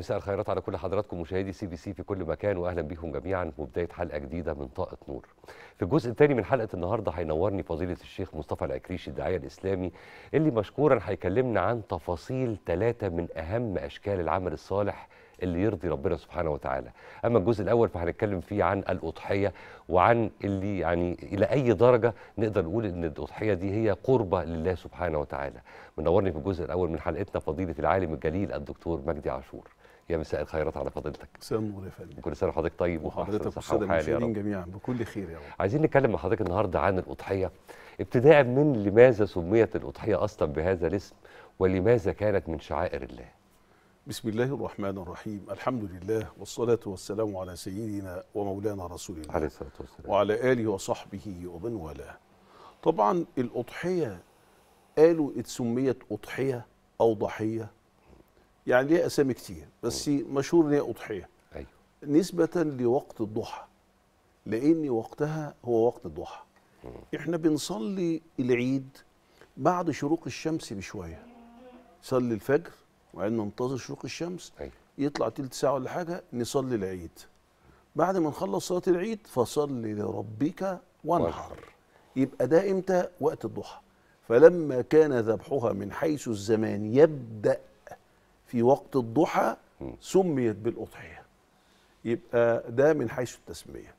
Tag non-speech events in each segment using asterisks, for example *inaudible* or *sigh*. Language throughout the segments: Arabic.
مساء الخيرات على كل حضراتكم مشاهدي سي بي سي في كل مكان واهلا بيكم جميعا وبدايه حلقه جديده من طاقه نور. في الجزء الثاني من حلقه النهارده هينورني فضيله الشيخ مصطفى العكريشي الداعيه الاسلامي اللي مشكورا هيكلمنا عن تفاصيل ثلاثه من اهم اشكال العمل الصالح اللي يرضي ربنا سبحانه وتعالى اما الجزء الاول فهنتكلم فيه عن الاضحيه وعن اللي يعني الى اي درجه نقدر نقول ان الاضحيه دي هي قربه لله سبحانه وتعالى منورني في الجزء الاول من حلقتنا فضيله العالم الجليل الدكتور مجدي عاشور يا مساء الخيرات على فضيلتك مساء النور يا فندم كل سنه وحضرتك طيب وحضرتك والساده المشاهدين جميعا بكل خير يا رب عايزين نتكلم مع حضرتك النهارده عن الاضحيه ابتداء من لماذا سميت الاضحيه اصلا بهذا الاسم ولماذا كانت من شعائر الله بسم الله الرحمن الرحيم الحمد لله والصلاة والسلام على سيدنا ومولانا رسول الله عليه الصلاة والسلام وعلى آله وصحبه ومن والاه طبعا الأضحية قالوا اتسميت أضحية أو ضحية يعني ليه اسامي كتير بس مشهور ان هي اضحيه ايوه نسبه لوقت الضحى لان وقتها هو وقت الضحى احنا بنصلي العيد بعد شروق الشمس بشويه صلي الفجر وبعدين ننتظر شروق الشمس أيوه. يطلع تلت ساعه ولا حاجه نصلي العيد بعد ما نخلص صلاه العيد فصل لربك وانحر يبقى ده امتى وقت الضحى فلما كان ذبحها من حيث الزمان يبدا في وقت الضحى سميت بالأضحية يبقى ده من حيث التسمية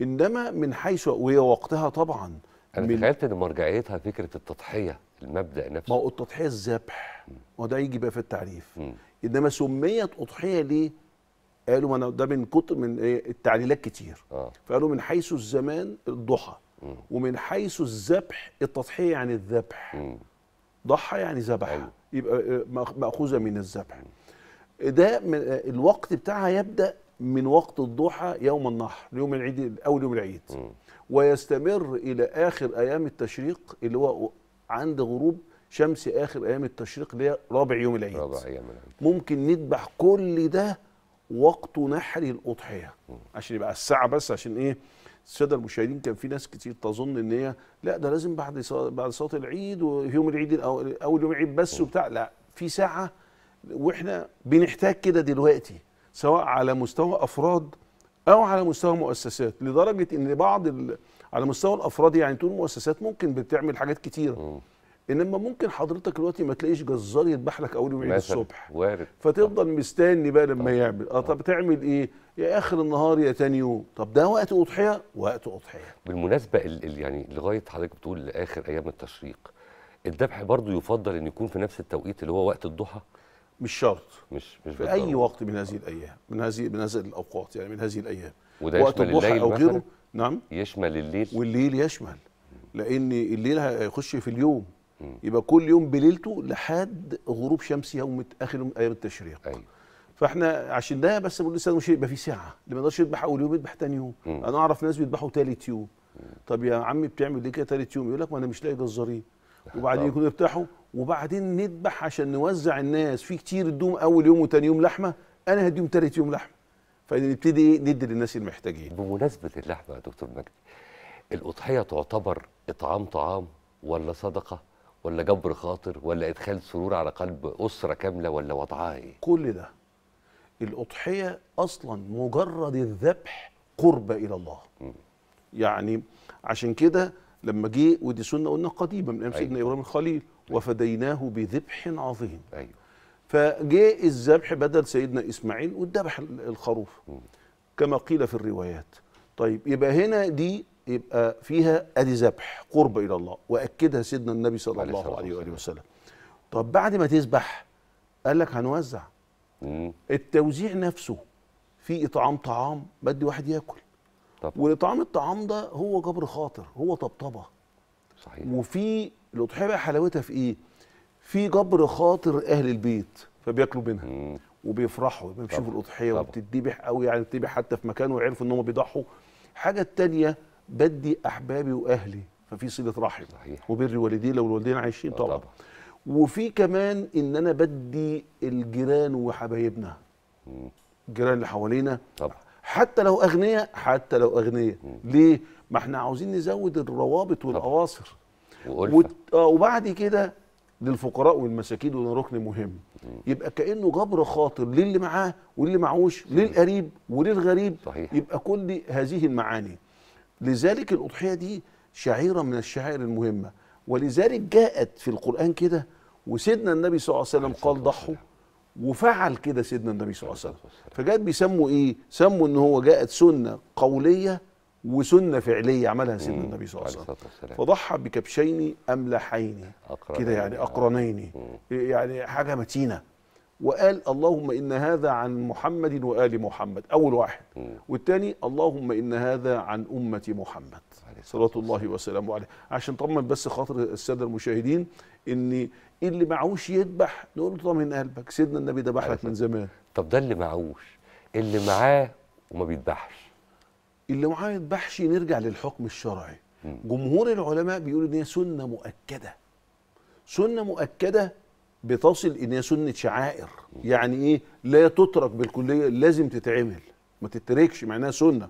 إنما من حيث وهي وقتها طبعا أنا تخيلت إن مرجعيتها فكرة التضحية المبدأ نفسه ما هو التضحية الذبح ما ده يجي بقى في التعريف م. إنما سميت أضحية ليه؟ قالوا ما أنا ده من كتر من إيه؟ التعليلات كتير آه. فقالوا من حيث الزمان الضحى ومن حيث الذبح التضحية يعني الذبح ضحى يعني ذبح أيوه. يبقى آه، ماخوذه من الذبح ده آه، الوقت بتاعها يبدا من وقت الضحى يوم النحر يوم العيد اول يوم العيد م. ويستمر الى اخر ايام التشريق اللي هو عند غروب شمس اخر ايام التشريق اللي هي رابع يوم العيد رابع ايام العيد ممكن نذبح كل ده وقت نحر الاضحيه عشان يبقى الساعه بس عشان ايه الساده المشاهدين كان في ناس كتير تظن ان هي لا ده لازم بعد بعد صلاه العيد ويوم العيد اول يوم العيد بس وبتاع لا في ساعه واحنا بنحتاج كده دلوقتي سواء على مستوى افراد او على مستوى مؤسسات لدرجه ان بعض على مستوى الافراد يعني تقول مؤسسات ممكن بتعمل حاجات كتيره انما ممكن حضرتك دلوقتي ما تلاقيش جزار يذبح لك اول يوم عيد الصبح وارد فتفضل مستني بقى لما طب. يعمل اه طب آه. تعمل ايه يا اخر النهار يا تاني يوم طب ده وقت اضحيه وقت اضحيه بالمناسبه الـ الـ يعني لغايه حضرتك بتقول لاخر ايام التشريق الذبح برضه يفضل ان يكون في نفس التوقيت اللي هو وقت الضحى مش شرط مش مش في اي وقت من هذه الايام من هذه من هذه الاوقات يعني من هذه الايام وده وقت الضحى او غيره نعم يشمل الليل والليل يشمل لان الليل هيخش في اليوم يبقى كل يوم بليلته لحد غروب شمس يوم اخر يوم ايام التشريق أيوة. فاحنا عشان ده بس بقول للاستاذ مش يبقى في ساعه اللي ما يقدرش يذبح اول يوم يذبح ثاني يوم مم. انا اعرف ناس بيذبحوا ثالث يوم مم. طب يا عمي بتعمل ليه كده ثالث يوم يقول لك ما انا مش لاقي جزارين *laughs* وبعدين يكونوا يفتحوا وبعدين نذبح عشان نوزع الناس في كتير ادوهم اول يوم وثاني يوم لحمه انا هديهم ثالث يوم لحمه فنبتدي إيه؟ ندي للناس المحتاجين بمناسبه اللحمه يا دكتور مجدي الاضحيه تعتبر اطعام طعام ولا صدقه ولا جبر خاطر ولا ادخال سرور على قلب اسره كامله ولا وضعها ايه كل ده الاضحيه اصلا مجرد الذبح قرب الى الله يعني عشان كده لما جه ودي سنه قلنا قديمه من ايام أيوة. سيدنا ابراهيم الخليل أيوه. وفديناه بذبح عظيم ايوه فجاء الذبح بدل سيدنا اسماعيل وذبح الخروف كما قيل في الروايات طيب يبقى هنا دي يبقى فيها ادي ذبح قرب الى الله واكدها سيدنا النبي صلى الله عليه واله وسلم طب بعد ما تذبح قال لك هنوزع مم. التوزيع نفسه في اطعام طعام بدي واحد ياكل طب. والاطعام الطعام ده هو جبر خاطر هو طبطبه صحيح وفي الاضحيه بقى حلاوتها في ايه في جبر خاطر اهل البيت فبياكلوا منها مم. وبيفرحوا بيشوفوا الاضحيه وبتتذبح قوي يعني بتذبح حتى في مكان ويعرفوا ان هم بيضحوا الحاجه الثانيه بدي احبابي واهلي ففي صله رحم صحيح. وبر والدي لو الوالدين عايشين آه، طبعا. طبعا وفي كمان ان انا بدي الجيران وحبايبنا الجيران اللي حوالينا طبعا حتى لو اغنياء حتى لو اغنياء ليه ما احنا عاوزين نزود الروابط والاواصر وت... آه وبعد كده للفقراء والمساكين وده ركن مهم مم. يبقى كانه جبر خاطر للي معاه واللي معوش للقريب وللغريب صحيح. يبقى كل هذه المعاني لذلك الأضحية دي شعيرة من الشعائر المهمة ولذلك جاءت في القرآن كده وسيدنا النبي صلى الله عليه وسلم قال ضحوا وفعل كده سيدنا النبي صلى الله عليه وسلم فجاءت بيسموا ايه سموا ان هو جاءت سنه قوليه وسنه فعليه عملها سيدنا النبي صلى الله عليه وسلم فضحى بكبشين املحين كده يعني اقرنين يعني حاجه متينه وقال اللهم إن هذا عن محمد وآل محمد أول واحد والتاني اللهم إن هذا عن أمة محمد صلوات الله وسلامه عليه عشان طمن بس خاطر السادة المشاهدين إن اللي معهوش يذبح نقول له طمن قلبك سيدنا النبي ذبح لك من زمان طب ده اللي معهوش اللي معاه وما بيذبحش اللي معاه يذبحش نرجع للحكم الشرعي جمهور العلماء بيقولوا ان هي سنه مؤكده سنه مؤكده بتصل ان هي سنه شعائر يعني ايه لا تترك بالكليه لازم تتعمل ما تتركش معناها سنه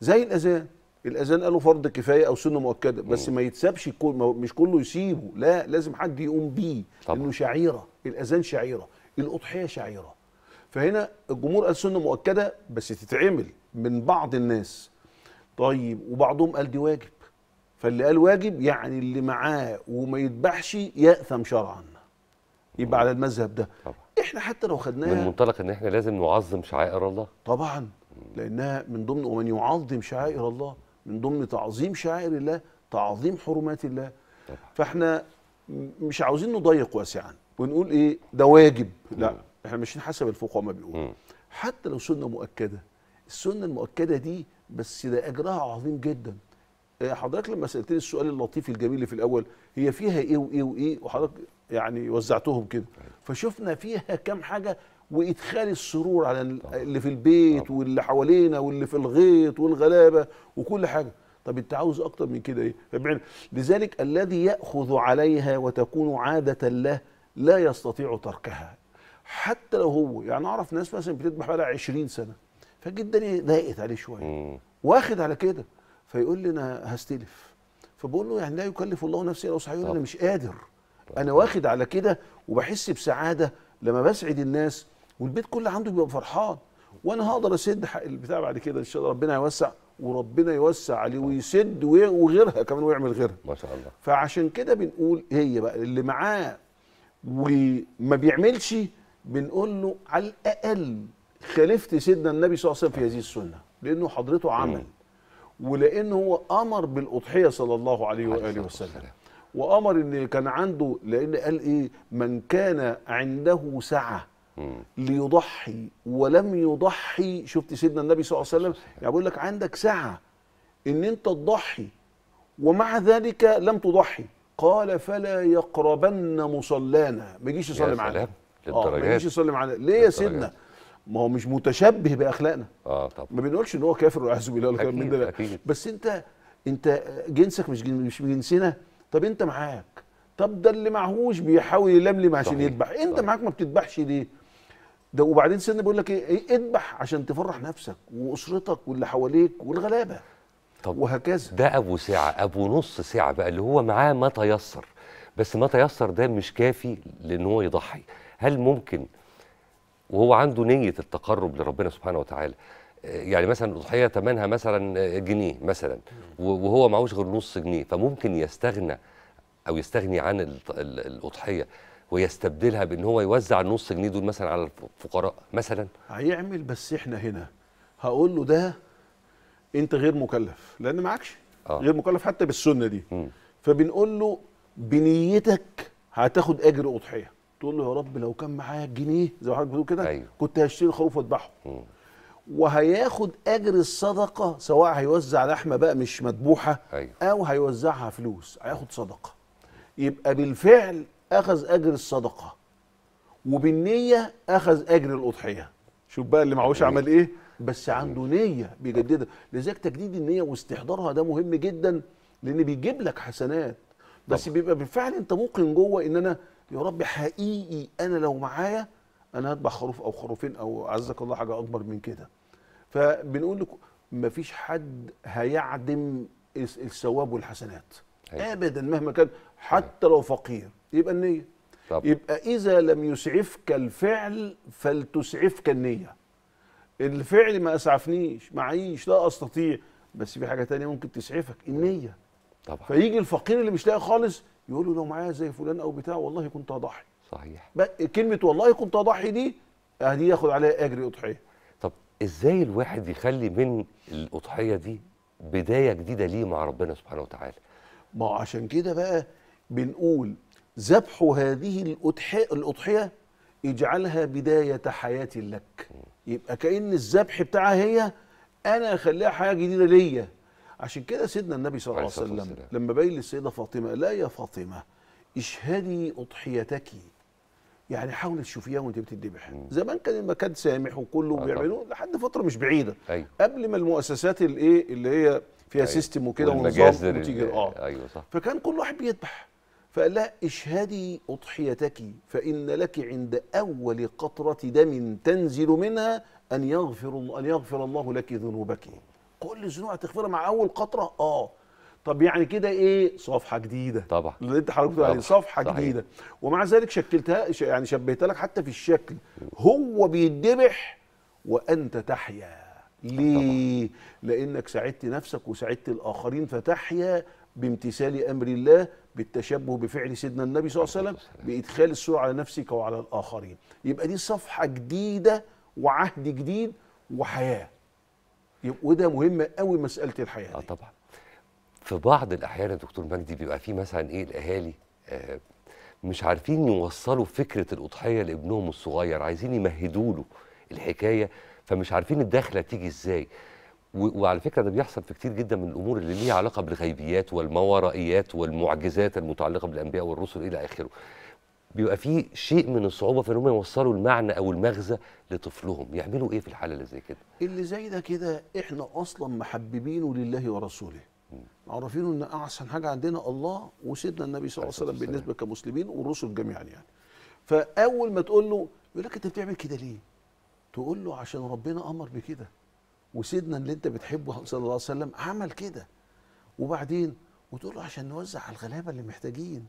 زي الاذان الاذان قالوا فرض كفايه او سنه مؤكده بس ما يتسابش كل ما مش كله يسيبه لا لازم حد يقوم بيه طبعا. لانه شعيره الاذان شعيره الاضحيه شعيره فهنا الجمهور قال سنه مؤكده بس تتعمل من بعض الناس طيب وبعضهم قال دي واجب فاللي قال واجب يعني اللي معاه وما يذبحش ياثم شرعا يبقى على المذهب ده طبعا. احنا حتى لو خدناها من منطلق ان احنا لازم نعظم شعائر الله طبعا لانها من ضمن ومن يعظم شعائر الله من ضمن تعظيم شعائر الله تعظيم حرمات الله طبعا. فاحنا مش عاوزين نضيق واسعا ونقول ايه ده واجب لا احنا ماشيين حسب الفقهاء ما بيقولوا حتى لو سنه مؤكده السنه المؤكده دي بس ده اجرها عظيم جدا آه، حضرتك لما سالتني السؤال اللطيف الجميل اللي في الاول هي فيها ايه وايه وايه وحضرتك يعني وزعتهم كده طيب. فشفنا فيها كام حاجه وادخال السرور على اللي في البيت واللي حوالينا واللي في الغيط والغلابه وكل حاجه طب انت عاوز اكتر من كده ايه يعني لذلك الذي ياخذ عليها وتكون عاده له لا يستطيع تركها حتى لو هو يعني اعرف ناس مثلا بتذبح بقى 20 سنه فجدا ضايقت عليه شويه واخد على كده فيقول لي انا هستلف فبقول له يعني لا يكلف الله نفسي الا وسعها يقول انا مش قادر طبعا. انا واخد على كده وبحس بسعاده لما بسعد الناس والبيت كله عنده بيبقى فرحان وانا هقدر اسد حق البتاع بعد كده ان شاء الله ربنا يوسع وربنا يوسع عليه ويسد وغيرها كمان ويعمل غيرها ما شاء الله فعشان كده بنقول هي بقى اللي معاه وما بيعملش بنقول له على الاقل خالفت سيدنا النبي صلى الله عليه وسلم في هذه السنه لانه حضرته عمل م. ولان هو امر بالاضحيه صلى الله عليه واله وسلم وامر ان كان عنده لان قال ايه من كان عنده سعه ليضحي ولم يضحي شفت سيدنا النبي صلى الله عليه وسلم يعني بيقول لك عندك سعه ان انت تضحي ومع ذلك لم تضحي قال فلا يقربن مصلانا ما يجيش يصلي معانا للدرجات آه ما يجيش يصلي معانا ليه يا سيدنا ما هو مش متشبه باخلاقنا اه طب ما بنقولش ان هو كافر والعياذ بالله ولا من ده بس انت انت جنسك مش مش جنسنا طب انت معاك طب ده اللي معهوش بيحاول يلملم عشان يذبح انت صحيح. معاك ما بتذبحش ليه ده وبعدين سيدنا بيقول لك إيه؟, ايه اذبح عشان تفرح نفسك واسرتك واللي حواليك والغلابه طب وهكذا ده ابو سعه ابو نص سعه بقى اللي هو معاه ما تيسر بس ما تيسر ده مش كافي لان هو يضحي هل ممكن وهو عنده نيه التقرب لربنا سبحانه وتعالى آه، يعني مثلا الاضحيه ثمنها مثلا آه، جنيه مثلا وهو معهوش غير نص جنيه فممكن يستغنى او يستغني عن الاضحيه ويستبدلها بان هو يوزع النص جنيه دول مثلا على الفقراء مثلا هيعمل بس احنا هنا هقول له ده انت غير مكلف لان معكش آه. غير مكلف حتى بالسنه دي م. فبنقول له بنيتك هتاخد اجر اضحيه تقول له يا رب لو كان معايا الجنيه زي ما حضرتك بتقول كده أيوه. كنت هشتري الخروف واذبحه وهياخد اجر الصدقه سواء هيوزع لحمه بقى مش مذبوحه أيوه. او هيوزعها فلوس هياخد صدقه يبقى بالفعل اخذ اجر الصدقه وبالنيه اخذ اجر الاضحيه شوف بقى اللي معهوش عمل ايه بس عنده نيه بيجددها لذلك تجديد النيه واستحضارها ده مهم جدا لان بيجيب لك حسنات بس بيبقى بالفعل انت موقن جوه ان انا يا رب حقيقي انا لو معايا انا هتبع خروف او خروفين او عزك الله حاجه اكبر من كده فبنقول لكم مفيش حد هيعدم الثواب والحسنات هي. ابدا مهما كان حتى لو فقير يبقى النيه طب. يبقى اذا لم يسعفك الفعل فلتسعفك النيه الفعل ما اسعفنيش معيش لا استطيع بس في حاجه تانية ممكن تسعفك النيه طبعا فيجي الفقير اللي مش لاقي خالص يقول له لو معايا زي فلان او بتاع والله كنت هضحي صحيح كلمه والله كنت هضحي دي يعني دي ياخد عليها اجر اضحيه طب ازاي الواحد يخلي من الاضحيه دي بدايه جديده ليه مع ربنا سبحانه وتعالى ما عشان كده بقى بنقول ذبح هذه الأضحية, الأضحية اجعلها بداية حياة لك يبقى كأن الذبح بتاعها هي أنا أخليها حياة جديدة ليا عشان كده سيدنا النبي صلى الله عليه وسلم والسلام. لما بين للسيده فاطمه لا يا فاطمه اشهدي اضحيتك يعني حاولي تشوفيها وانت بتذبح زمان كان المكان سامح وكله آه، بيعملوا لحد فتره مش بعيده أيوه. قبل ما المؤسسات الايه اللي هي فيها أي. أيوه. سيستم وكده ونظام وتيجي اه ايوه صح فكان كل واحد بيذبح فقال لها اشهدي اضحيتك فان لك عند اول قطره دم تنزل منها ان يغفر ان يغفر الله لك ذنوبك كل الذنوب هتغفرها مع اول قطره اه طب يعني كده ايه صفحه جديده طبعا اللي انت حضرتك بتقول عليه صفحه صحيح. جديده ومع ذلك شكلتها يعني شبهتها لك حتى في الشكل هو بيدبح وانت تحيا ليه طبعا. لانك ساعدت نفسك وساعدت الاخرين فتحيا بامتثال امر الله بالتشبه بفعل سيدنا النبي صلى الله عليه وسلم بادخال السوء على نفسك وعلى الاخرين يبقى دي صفحه جديده وعهد جديد وحياه وده مهم قوي مساله الحياه اه طبعا في بعض الاحيان يا دكتور مجدي بيبقى في مثلا ايه الاهالي آه مش عارفين يوصلوا فكره الاضحيه لابنهم الصغير عايزين يمهدوا له الحكايه فمش عارفين الدخله تيجي ازاي وعلى فكره ده بيحصل في كتير جدا من الامور اللي ليها علاقه بالغيبيات والماورائيات والمعجزات المتعلقه بالانبياء والرسل الى اخره بيبقى فيه شيء من الصعوبه في ان هم يوصلوا المعنى او المغزى لطفلهم يعملوا ايه في الحاله اللي زي كده اللي زي ده كده احنا اصلا محببينه لله ورسوله عارفين ان احسن حاجه عندنا الله وسيدنا النبي صلى الله عليه وسلم بالنسبه كمسلمين والرسل جميعا يعني فاول ما تقول له يقول لك انت بتعمل كده ليه تقول له عشان ربنا امر بكده وسيدنا اللي انت بتحبه صلى الله عليه وسلم عمل كده وبعدين وتقول له عشان نوزع على الغلابه اللي محتاجين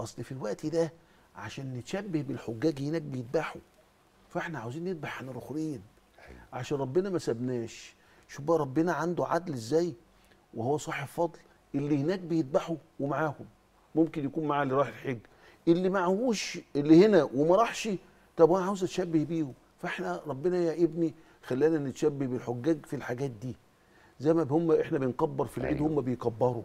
اصل في الوقت ده عشان نتشبه بالحجاج هناك بيذبحوا فاحنا عاوزين نذبح عن الاخرين أيوة. عشان ربنا ما سابناش شوف بقى ربنا عنده عدل ازاي وهو صاحب فضل اللي هناك بيذبحوا ومعاهم ممكن يكون معاه اللي راح الحج اللي معهوش اللي هنا وما راحش طب انا عاوز اتشبه بيه فاحنا ربنا يا ابني خلانا نتشبه بالحجاج في الحاجات دي زي ما هم احنا بنكبر في العيد أيوة. هم بيكبروا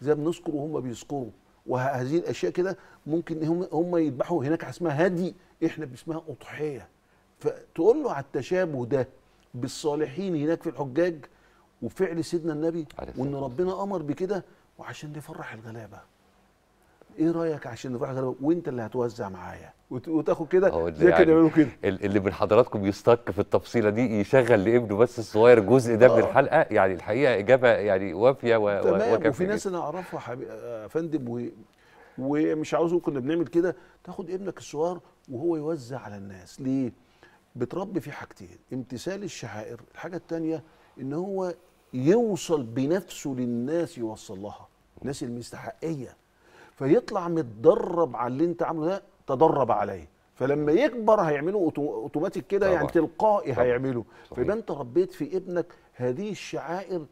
زي ما بنذكر وهم بيذكروا وهذه الاشياء كده ممكن هم هم يذبحوا هناك اسمها هدي احنا باسمها اضحيه فتقول له على التشابه ده بالصالحين هناك في الحجاج وفعل سيدنا النبي وان ربنا امر بكده وعشان نفرح الغلابه ايه رايك عشان نروح غالبا وانت اللي هتوزع معايا وتاخد كده زي كده يعني يعملوا كده اللي من حضراتكم يستك في التفصيله دي يشغل لابنه بس الصغير جزء ده من آه. الحلقه يعني الحقيقه اجابه يعني وافيه و تمام وفي ناس انا اعرفها حبي... يا آه، فندم و... ومش عاوزهم كنا بنعمل كده تاخد ابنك الصغير وهو يوزع على الناس ليه؟ بتربي في حاجتين امتثال الشعائر الحاجه الثانيه ان هو يوصل بنفسه للناس يوصل لها الناس المستحقيه فيطلع متدرب على اللي انت عامله ده تدرب عليه فلما يكبر هيعمله اوتوماتيك كده يعني تلقائي هيعمله فيبقى انت ربيت في ابنك هذه الشعائر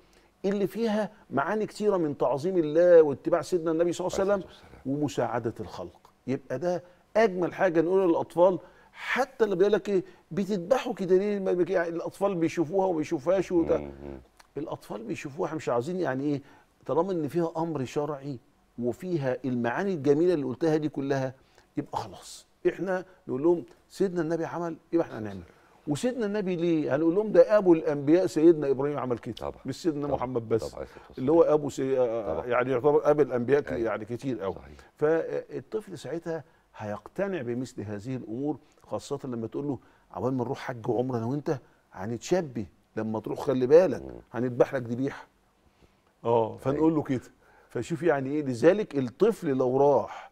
اللي فيها معاني كثيره من تعظيم الله واتباع سيدنا النبي صلى الله عليه وسلم ومساعده الخلق يبقى ده اجمل حاجه نقولها للاطفال حتى اللي بيقول لك ايه بتذبحوا كده ليه يعني الاطفال بيشوفوها وما بيشوفهاش وده الاطفال بيشوفوها مش عايزين يعني ايه طالما ان فيها امر شرعي وفيها المعاني الجميله اللي قلتها دي كلها يبقى خلاص احنا نقول لهم سيدنا النبي عمل يبقى احنا هنعمل وسيدنا النبي ليه؟ هنقول لهم ده ابو الانبياء سيدنا ابراهيم عمل كده طبعا مش سيدنا طبعا محمد بس طبعا اللي هو ابو سي... آه، آه، طبعا يعني يعتبر اب الانبياء أيه. يعني كتير قوي فالطفل ساعتها هيقتنع بمثل هذه الامور خاصه لما تقول له عبال ما نروح حج وعمره انا وانت هنتشبي لما تروح خلي بالك هنذبح لك ذبيحه اه أيوه. فنقول له كده فشوف يعني ايه لذلك الطفل لو راح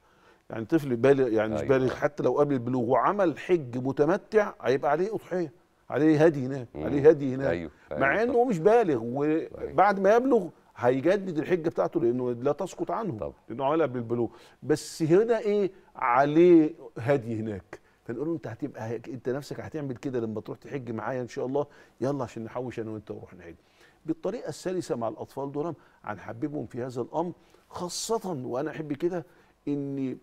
يعني طفل بالغ يعني مش أيوة. بالغ حتى لو قبل البلوغ وعمل حج متمتع هيبقى عليه اضحيه عليه هدي هناك عليه هدي هناك أيوة. أيوة. مع انه مش بالغ أيوة. وبعد ما يبلغ هيجدد الحجه بتاعته لانه لا تسقط عنه طب. لانه عملها بالبلوغ بس هنا ايه عليه هدي هناك فنقول له انت هتبقى انت نفسك هتعمل كده لما تروح تحج معايا ان شاء الله يلا عشان نحوش انا وانت ونروح نحج بالطريقه السلسه مع الاطفال دول هنحببهم في هذا الامر خاصه وانا احب كده ان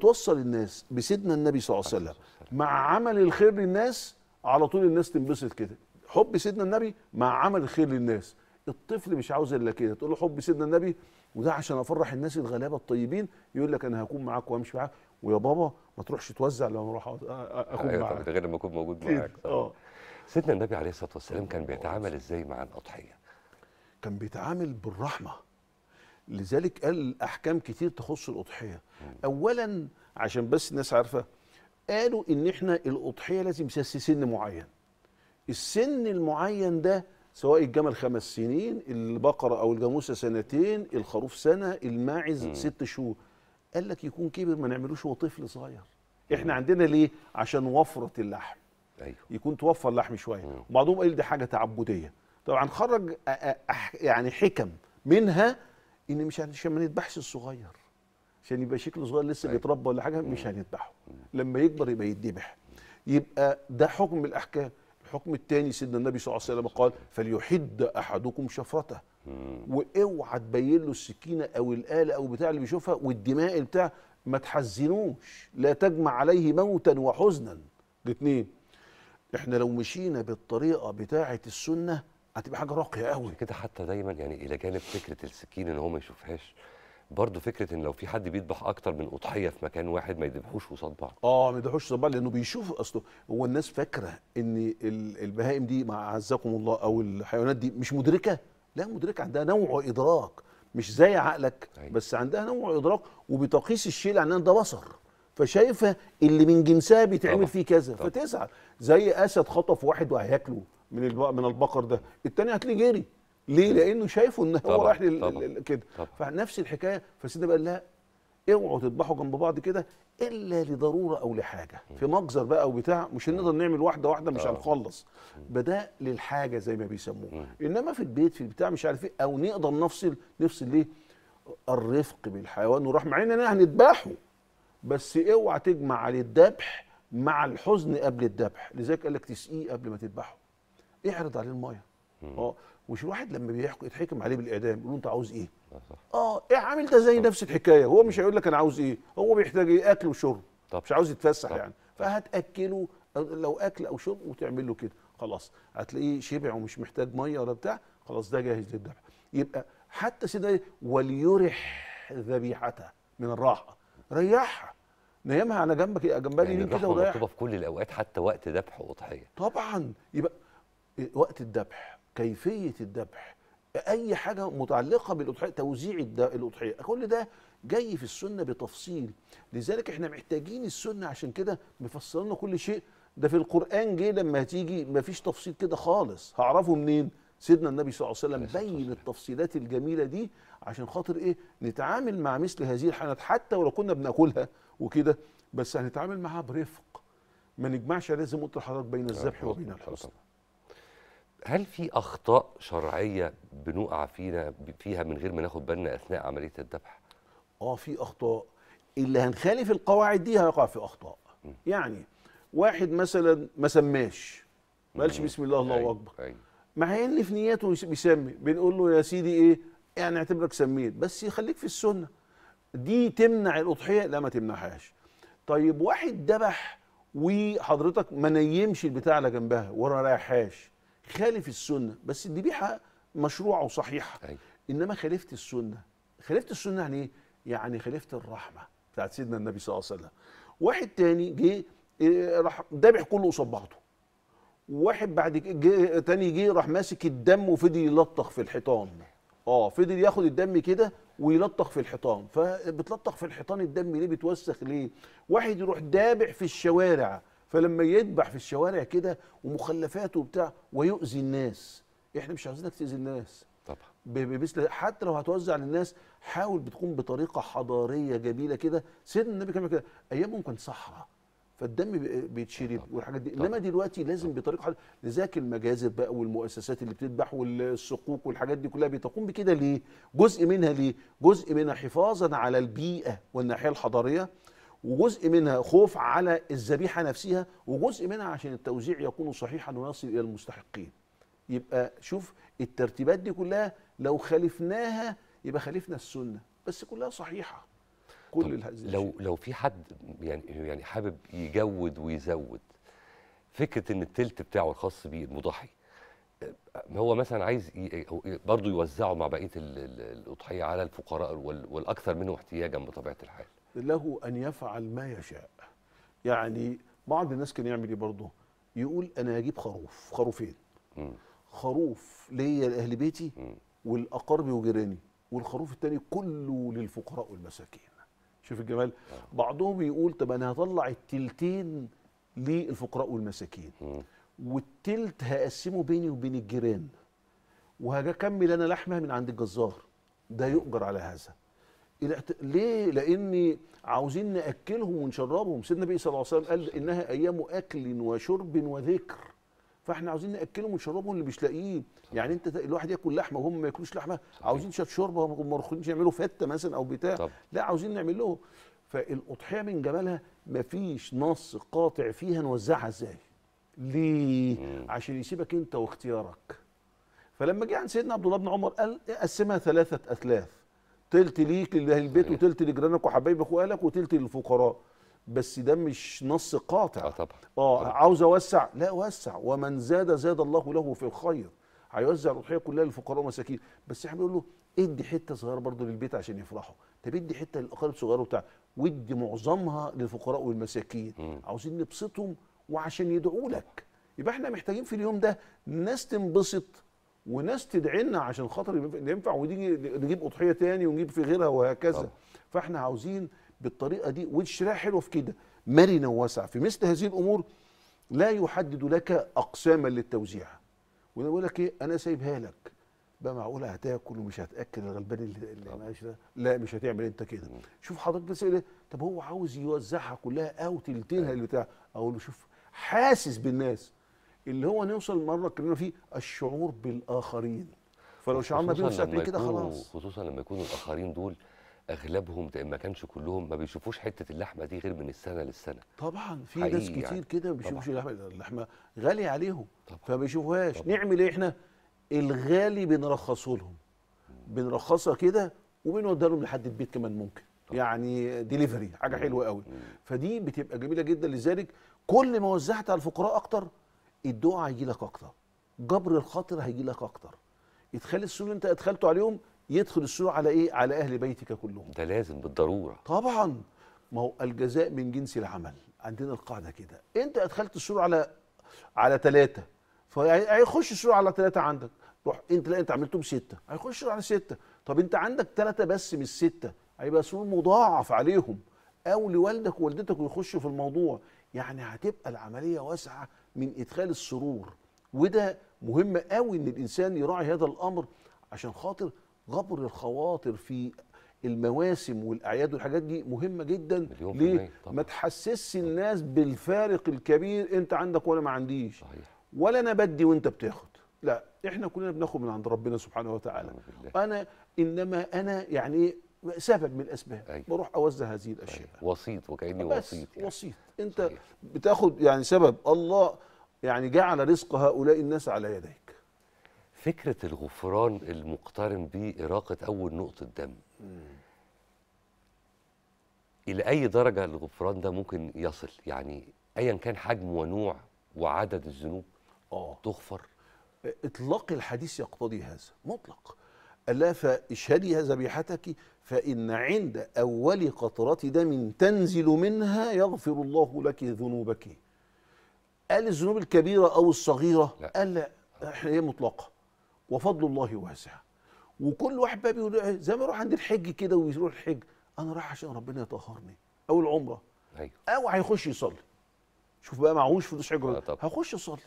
توصل الناس بسيدنا النبي صلى الله عليه وسلم مع عمل الخير للناس على طول الناس تنبسط كده حب سيدنا النبي مع عمل الخير للناس الطفل مش عاوز الا كده تقول له حب سيدنا النبي وده عشان افرح الناس الغلابه الطيبين يقول لك انا هكون معاك وامشي معاك ويا بابا ما تروحش توزع لو اروح اكون أيوة معاك غير لما اكون موجود معاك اه سيدنا النبي عليه الصلاه والسلام كان بيتعامل ازاي مع الاضحيه كان بيتعامل بالرحمه لذلك قال احكام كتير تخص الاضحيه اولا عشان بس الناس عارفه قالوا ان احنا الاضحيه لازم سن معين السن المعين ده سواء الجمل خمس سنين البقرة أو الجاموسة سنتين الخروف سنة الماعز مم. ست شهور قال لك يكون كبر ما نعملوش هو طفل صغير احنا عندنا ليه عشان وفرة اللحم أيوه. يكون توفر لحم شويه وبعضهم قال دي حاجه تعبديه طبعا خرج آه، آه، يعني حكم منها ان مش عشان ما نذبحش الصغير عشان يبقى شكله صغير لسه أيوه. بيتربى ولا حاجه مش هنذبحه لما يكبر يبقى يتذبح يبقى ده حكم من الاحكام الحكم الثاني سيدنا النبي صلى الله عليه وسلم قال فليحد احدكم شفرته واوعى تبين له السكينه او الاله او بتاع اللي بيشوفها والدماء بتاع ما تحزنوش لا تجمع عليه موتا وحزنا الاثنين احنا لو مشينا بالطريقه بتاعه السنه هتبقى حاجه راقيه قوي كده حتى دايما يعني الى جانب فكره السكين ان هو ما يشوفهاش برضه فكره ان لو في حد بيذبح اكتر من اضحيه في مكان واحد ما يذبحوش قصاد بعض اه ما يذبحوش قصاد بعض لانه بيشوف اصله هو الناس فاكره ان البهائم دي مع عزكم الله او الحيوانات دي مش مدركه لا مدركه عندها نوع ادراك مش زي عقلك أيوة. بس عندها نوع ادراك وبتقيس الشيء لان ده بصر فشايفه اللي من جنسها بيتعمل فيه كذا فتزعل زي اسد خطف واحد وهياكله من من البقر ده التاني هتلاقيه جري ليه لانه شايفه ان هو رايح كده فنفس الحكايه فسيدنا بقى لا اوعوا تذبحوا جنب بعض كده الا لضروره او لحاجه في مجزر بقى وبتاع مش هنقدر نعمل واحده واحده مش هنخلص بدا للحاجه زي ما بيسموه انما في البيت في البتاع مش عارف ايه او نقدر نفصل نفصل ليه الرفق بالحيوان والرحمه مع اننا هنذبحه بس اوعى تجمع عليه الذبح مع الحزن قبل الذبح لذلك قال لك تسقيه قبل ما تذبحه اعرض عليه الميه اه مش الواحد لما بيحكم يتحكم عليه بالاعدام يقول انت عاوز ايه اه ايه عامل ده زي نفس الحكايه هو مش هيقول لك انا عاوز ايه هو بيحتاج ايه اكل وشرب طب. مش عاوز يتفسح يعني فهتاكله لو اكل او شرب وتعمل له كده خلاص هتلاقيه شبع ومش محتاج ميه ولا بتاع خلاص ده جاهز للذبح يبقى حتى سيدنا وليرح ذبيحته من الراحه ريحها نايمها على جنبك جنبها يعني كده ورايح في كل الاوقات حتى وقت ذبح واضحيه طبعا يبقى وقت الذبح كيفيه الذبح اي حاجه متعلقه بالاضحيه توزيع الاضحيه كل ده جاي في السنه بتفصيل لذلك احنا محتاجين السنه عشان كده مفصلنا كل شيء ده في القران جه لما هتيجي مفيش تفصيل كده خالص هعرفه منين سيدنا النبي صلى الله عليه وسلم بين التفصيلات الجميله دي عشان خاطر ايه نتعامل مع مثل هذه الحالات حتى ولو كنا بناكلها وكده بس هنتعامل معاها برفق ما نجمعش لازم قلت لحضرتك بين آه، الذبح وبين الحسن هل في اخطاء شرعيه بنقع فينا فيها من غير ما ناخد بالنا اثناء عمليه الذبح اه في اخطاء اللي هنخالف القواعد دي هيقع في اخطاء م. يعني واحد مثلا ما سماش ما قالش بسم الله الله أيوه، اكبر أيوه. مع ان في نياته بيسمي بنقول له يا سيدي ايه يعني اعتبرك سميت بس خليك في السنه دي تمنع الاضحيه لا ما تمنعهاش طيب واحد ذبح وحضرتك ما نيمش البتاع على جنبها ولا رايحهاش خالف السنه بس الذبيحه مشروعه وصحيحه أي. أيوة. انما خالفت السنه خالفت السنه يعني ايه يعني خالفت الرحمه بتاعت سيدنا النبي صلى الله عليه وسلم واحد تاني جه آه، راح ذبح كله قصاد بعضه واحد بعد جه تاني جه راح ماسك الدم وفضل يلطخ في الحيطان اه فضل ياخد الدم كده ويلطخ في الحيطان فبتلطخ في الحيطان الدم ليه بيتوسخ ليه واحد يروح دابع في الشوارع فلما يدبح في الشوارع كده ومخلفاته وبتاع ويؤذي الناس احنا مش عايزينك تؤذي الناس طبعا بمثل حتى لو هتوزع للناس حاول بتكون بطريقه حضاريه جميله كده سيدنا النبي كان كده ايامهم كانت صحراء فالدم بيتشرب والحاجات دي انما دلوقتي لازم بطريقه لذلك المجازر بقى والمؤسسات اللي بتذبح والسقوق والحاجات دي كلها بتقوم بكده ليه؟ جزء منها ليه؟ جزء منها حفاظا على البيئه والناحيه الحضاريه وجزء منها خوف على الذبيحه نفسها وجزء منها عشان التوزيع يكون صحيحا ويصل الى المستحقين. يبقى شوف الترتيبات دي كلها لو خالفناها يبقى خالفنا السنه بس كلها صحيحه. كل هذه لو لو في حد يعني يعني حابب يجود ويزود فكره ان التلت بتاعه الخاص بيه المضحي آه، هو مثلا عايز برضه يوزعه مع بقيه الاضحيه على الفقراء والاكثر منهم احتياجا بطبيعه الحال له ان يفعل ما يشاء يعني بعض الناس كان يعمل ايه برضه يقول انا هجيب خروف خروفين خروف ليا لاهل بيتي والاقارب وجيراني والخروف الثاني كله للفقراء والمساكين شوف الجمال بعضهم يقول طب انا هطلع التلتين للفقراء والمساكين والتلت هقسمه بيني وبين الجيران وهكمل انا لحمه من عند الجزار ده يؤجر على هذا ليه لاني عاوزين ناكلهم ونشربهم سيدنا النبي صلى الله عليه وسلم قال انها ايام اكل وشرب وذكر فاحنا عاوزين ناكلهم ونشربهم اللي مش لاقيين يعني انت الواحد ياكل لحمه وهم ما ياكلوش لحمه صحيح. عاوزين شات شوربه وهم مرخونش يعملوا فته مثلا او بتاع طب. لا عاوزين نعمل لهم فالاضحيه من جمالها ما فيش نص قاطع فيها نوزعها ازاي ليه مم. عشان يسيبك انت واختيارك فلما جه عند سيدنا عبد الله بن عمر قال قسمها ثلاثه اثلاث تلت ليك لاهل البيت وتلت لجيرانك وحبايبك واهلك وتلت للفقراء بس ده مش نص قاطع اه طبعا اه عاوز اوسع لا وسع ومن زاد زاد الله له في الخير هيوزع الاضحيه كلها للفقراء والمساكين بس احنا بنقول له ادي حته صغيره برضه للبيت عشان يفرحوا طب ادي حته للاقارب صغيره وبتاع وادي معظمها للفقراء والمساكين م. عاوزين نبسطهم وعشان يدعوا لك يبقى احنا محتاجين في اليوم ده ناس تنبسط وناس تدعي لنا عشان خاطر ينفع ونيجي نجيب اضحيه تاني ونجيب في غيرها وهكذا طبعا. فاحنا عاوزين بالطريقه دي والشريعه حلوه في كده مرنه وواسعه في مثل هذه الامور لا يحدد لك اقساما للتوزيع وانا بقول لك ايه انا سايبها لك بقى معقوله هتاكل ومش هتاكل الغلبان اللي, اللي معلش ده لا مش هتعمل انت كده شوف حضرتك بس ايه طب هو عاوز يوزعها كلها او تلتينها أيوه. اللي بتاع اقول له شوف حاسس بالناس اللي هو نوصل مره اتكلمنا فيه الشعور بالاخرين فلو شعرنا بيه ساعتين كده خلاص خصوصا لما يكونوا الاخرين دول اغلبهم ما كانش كلهم ما بيشوفوش حته اللحمه دي غير من السنه للسنه طبعا في ناس يعني. كتير يعني. كده ما بيشوفوش اللحمه اللحمه غاليه عليهم فما بيشوفوهاش نعمل ايه احنا الغالي بنرخصه لهم بنرخصها كده وبنوديها لهم لحد البيت كمان ممكن طبعا. يعني ديليفري حاجه حلوه قوي فدي بتبقى جميله جدا لذلك كل ما وزعت على الفقراء اكتر الدعاء هيجي لك اكتر جبر الخاطر هيجي لك اكتر ادخال السوق اللي انت ادخلته عليهم يدخل السرور على ايه على اهل بيتك كلهم ده لازم بالضروره طبعا ما هو الجزاء من جنس العمل عندنا القاعده كده انت ادخلت السرور على على ثلاثه فهيخش السرور على ثلاثه عندك روح انت لا انت عملتهم سته هيخش على سته طب انت عندك ثلاثه بس مش سته هيبقى سرور مضاعف عليهم او لوالدك ووالدتك ويخشوا في الموضوع يعني هتبقى العمليه واسعه من ادخال السرور وده مهم قوي ان الانسان يراعي هذا الامر عشان خاطر غبر الخواطر في المواسم والاعياد والحاجات دي مهمه جدا ليه ما تحسسش الناس بالفارق الكبير انت عندك وانا ما عنديش صحيح. ولا انا بدي وانت بتاخد لا احنا كلنا بناخد من عند ربنا سبحانه وتعالى انا انما انا يعني سبب من الاسباب أي. بروح اوزع هذه الاشياء أي. وسيط وكاني وسيط يعني. وسيط انت صحيح. بتاخد يعني سبب الله يعني جعل رزق هؤلاء الناس على يديك فكره الغفران المقترن باراقه اول نقطه دم مم. الى اي درجه الغفران ده ممكن يصل يعني ايا كان حجم ونوع وعدد الذنوب اه تغفر اطلاق الحديث يقتضي هذا مطلق الا فاشهدي ذبيحتك فان عند اول قطره دم تنزل منها يغفر الله لك ذنوبك قال الذنوب الكبيره او الصغيره لا. قال لا هي مطلقه وفضل الله واسع وكل واحد بقى بيقول ايه زي ما يروح عند الحج كده ويروح الحج انا رايح عشان ربنا يطهرني او العمره ايوه او هيخش يصلي شوف بقى معهوش فلوس حجره آه، هخش اصلي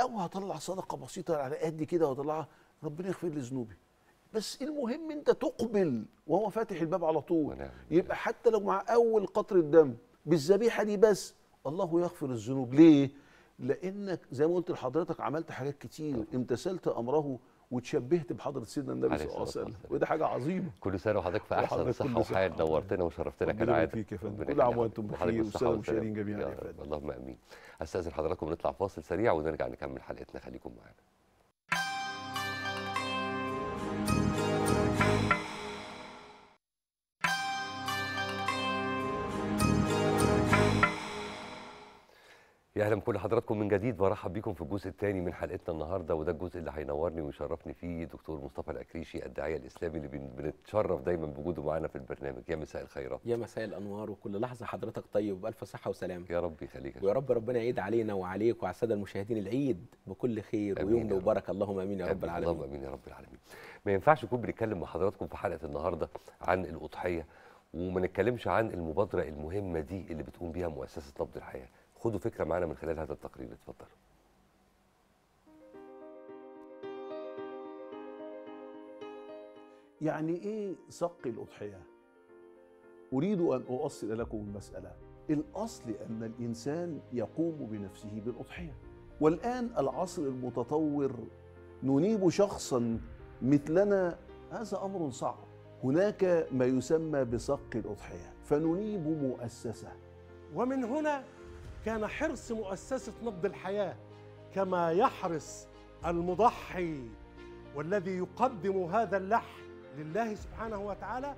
او هطلع صدقه بسيطه على قد كده واطلعها ربنا يغفر لي ذنوبي بس المهم انت تقبل وهو فاتح الباب على طول ونعم. يبقى حتى لو مع اول قطر الدم بالذبيحه دي بس الله يغفر الذنوب ليه لانك زي ما قلت لحضرتك عملت حاجات كتير امتثلت امره وتشبهت بحضره سيدنا النبي صلى الله عليه وسلم وده حاجه عظيمه كل سنه وحضرتك في احسن صحه وحياه نورتنا وشرفتنا كالعاده فيك يا فندم كل عام وانتم بخير وسلام مشاهدين جميعا يا فندم اللهم امين استاذن حضراتكم نطلع فاصل سريع ونرجع نكمل حلقتنا خليكم معانا يا اهلا بكل حضراتكم من جديد برحب بيكم في الجزء الثاني من حلقتنا النهارده وده الجزء اللي هينورني ويشرفني فيه دكتور مصطفى الاكريشي الداعيه الاسلامي اللي بنتشرف دايما بوجوده معانا في البرنامج يا مساء الخيرات يا مساء الانوار وكل لحظه حضرتك طيب بالف صحه وسلامه يا رب يخليك ويا رب ربنا يعيد علينا وعليك وعلى الساده المشاهدين العيد بكل خير ويوم وبركه اللهم امين يا رب العالمين اللهم امين يا رب العالمين ما ينفعش نكون بنتكلم مع حضراتكم في حلقه النهارده عن الاضحيه وما نتكلمش عن المبادره المهمه دي اللي بتقوم بيها مؤسسه نبض الحياه خدوا فكره معانا من خلال هذا التقرير اتفضلوا يعني ايه سقي الاضحيه اريد ان اوصل لكم المساله الاصل ان الانسان يقوم بنفسه بالاضحيه والان العصر المتطور ننيب شخصا مثلنا هذا امر صعب هناك ما يسمى بسق الاضحيه فننيب مؤسسه ومن هنا كان حرص مؤسسة نبض الحياة كما يحرص المضحي والذي يقدم هذا اللحم لله سبحانه وتعالى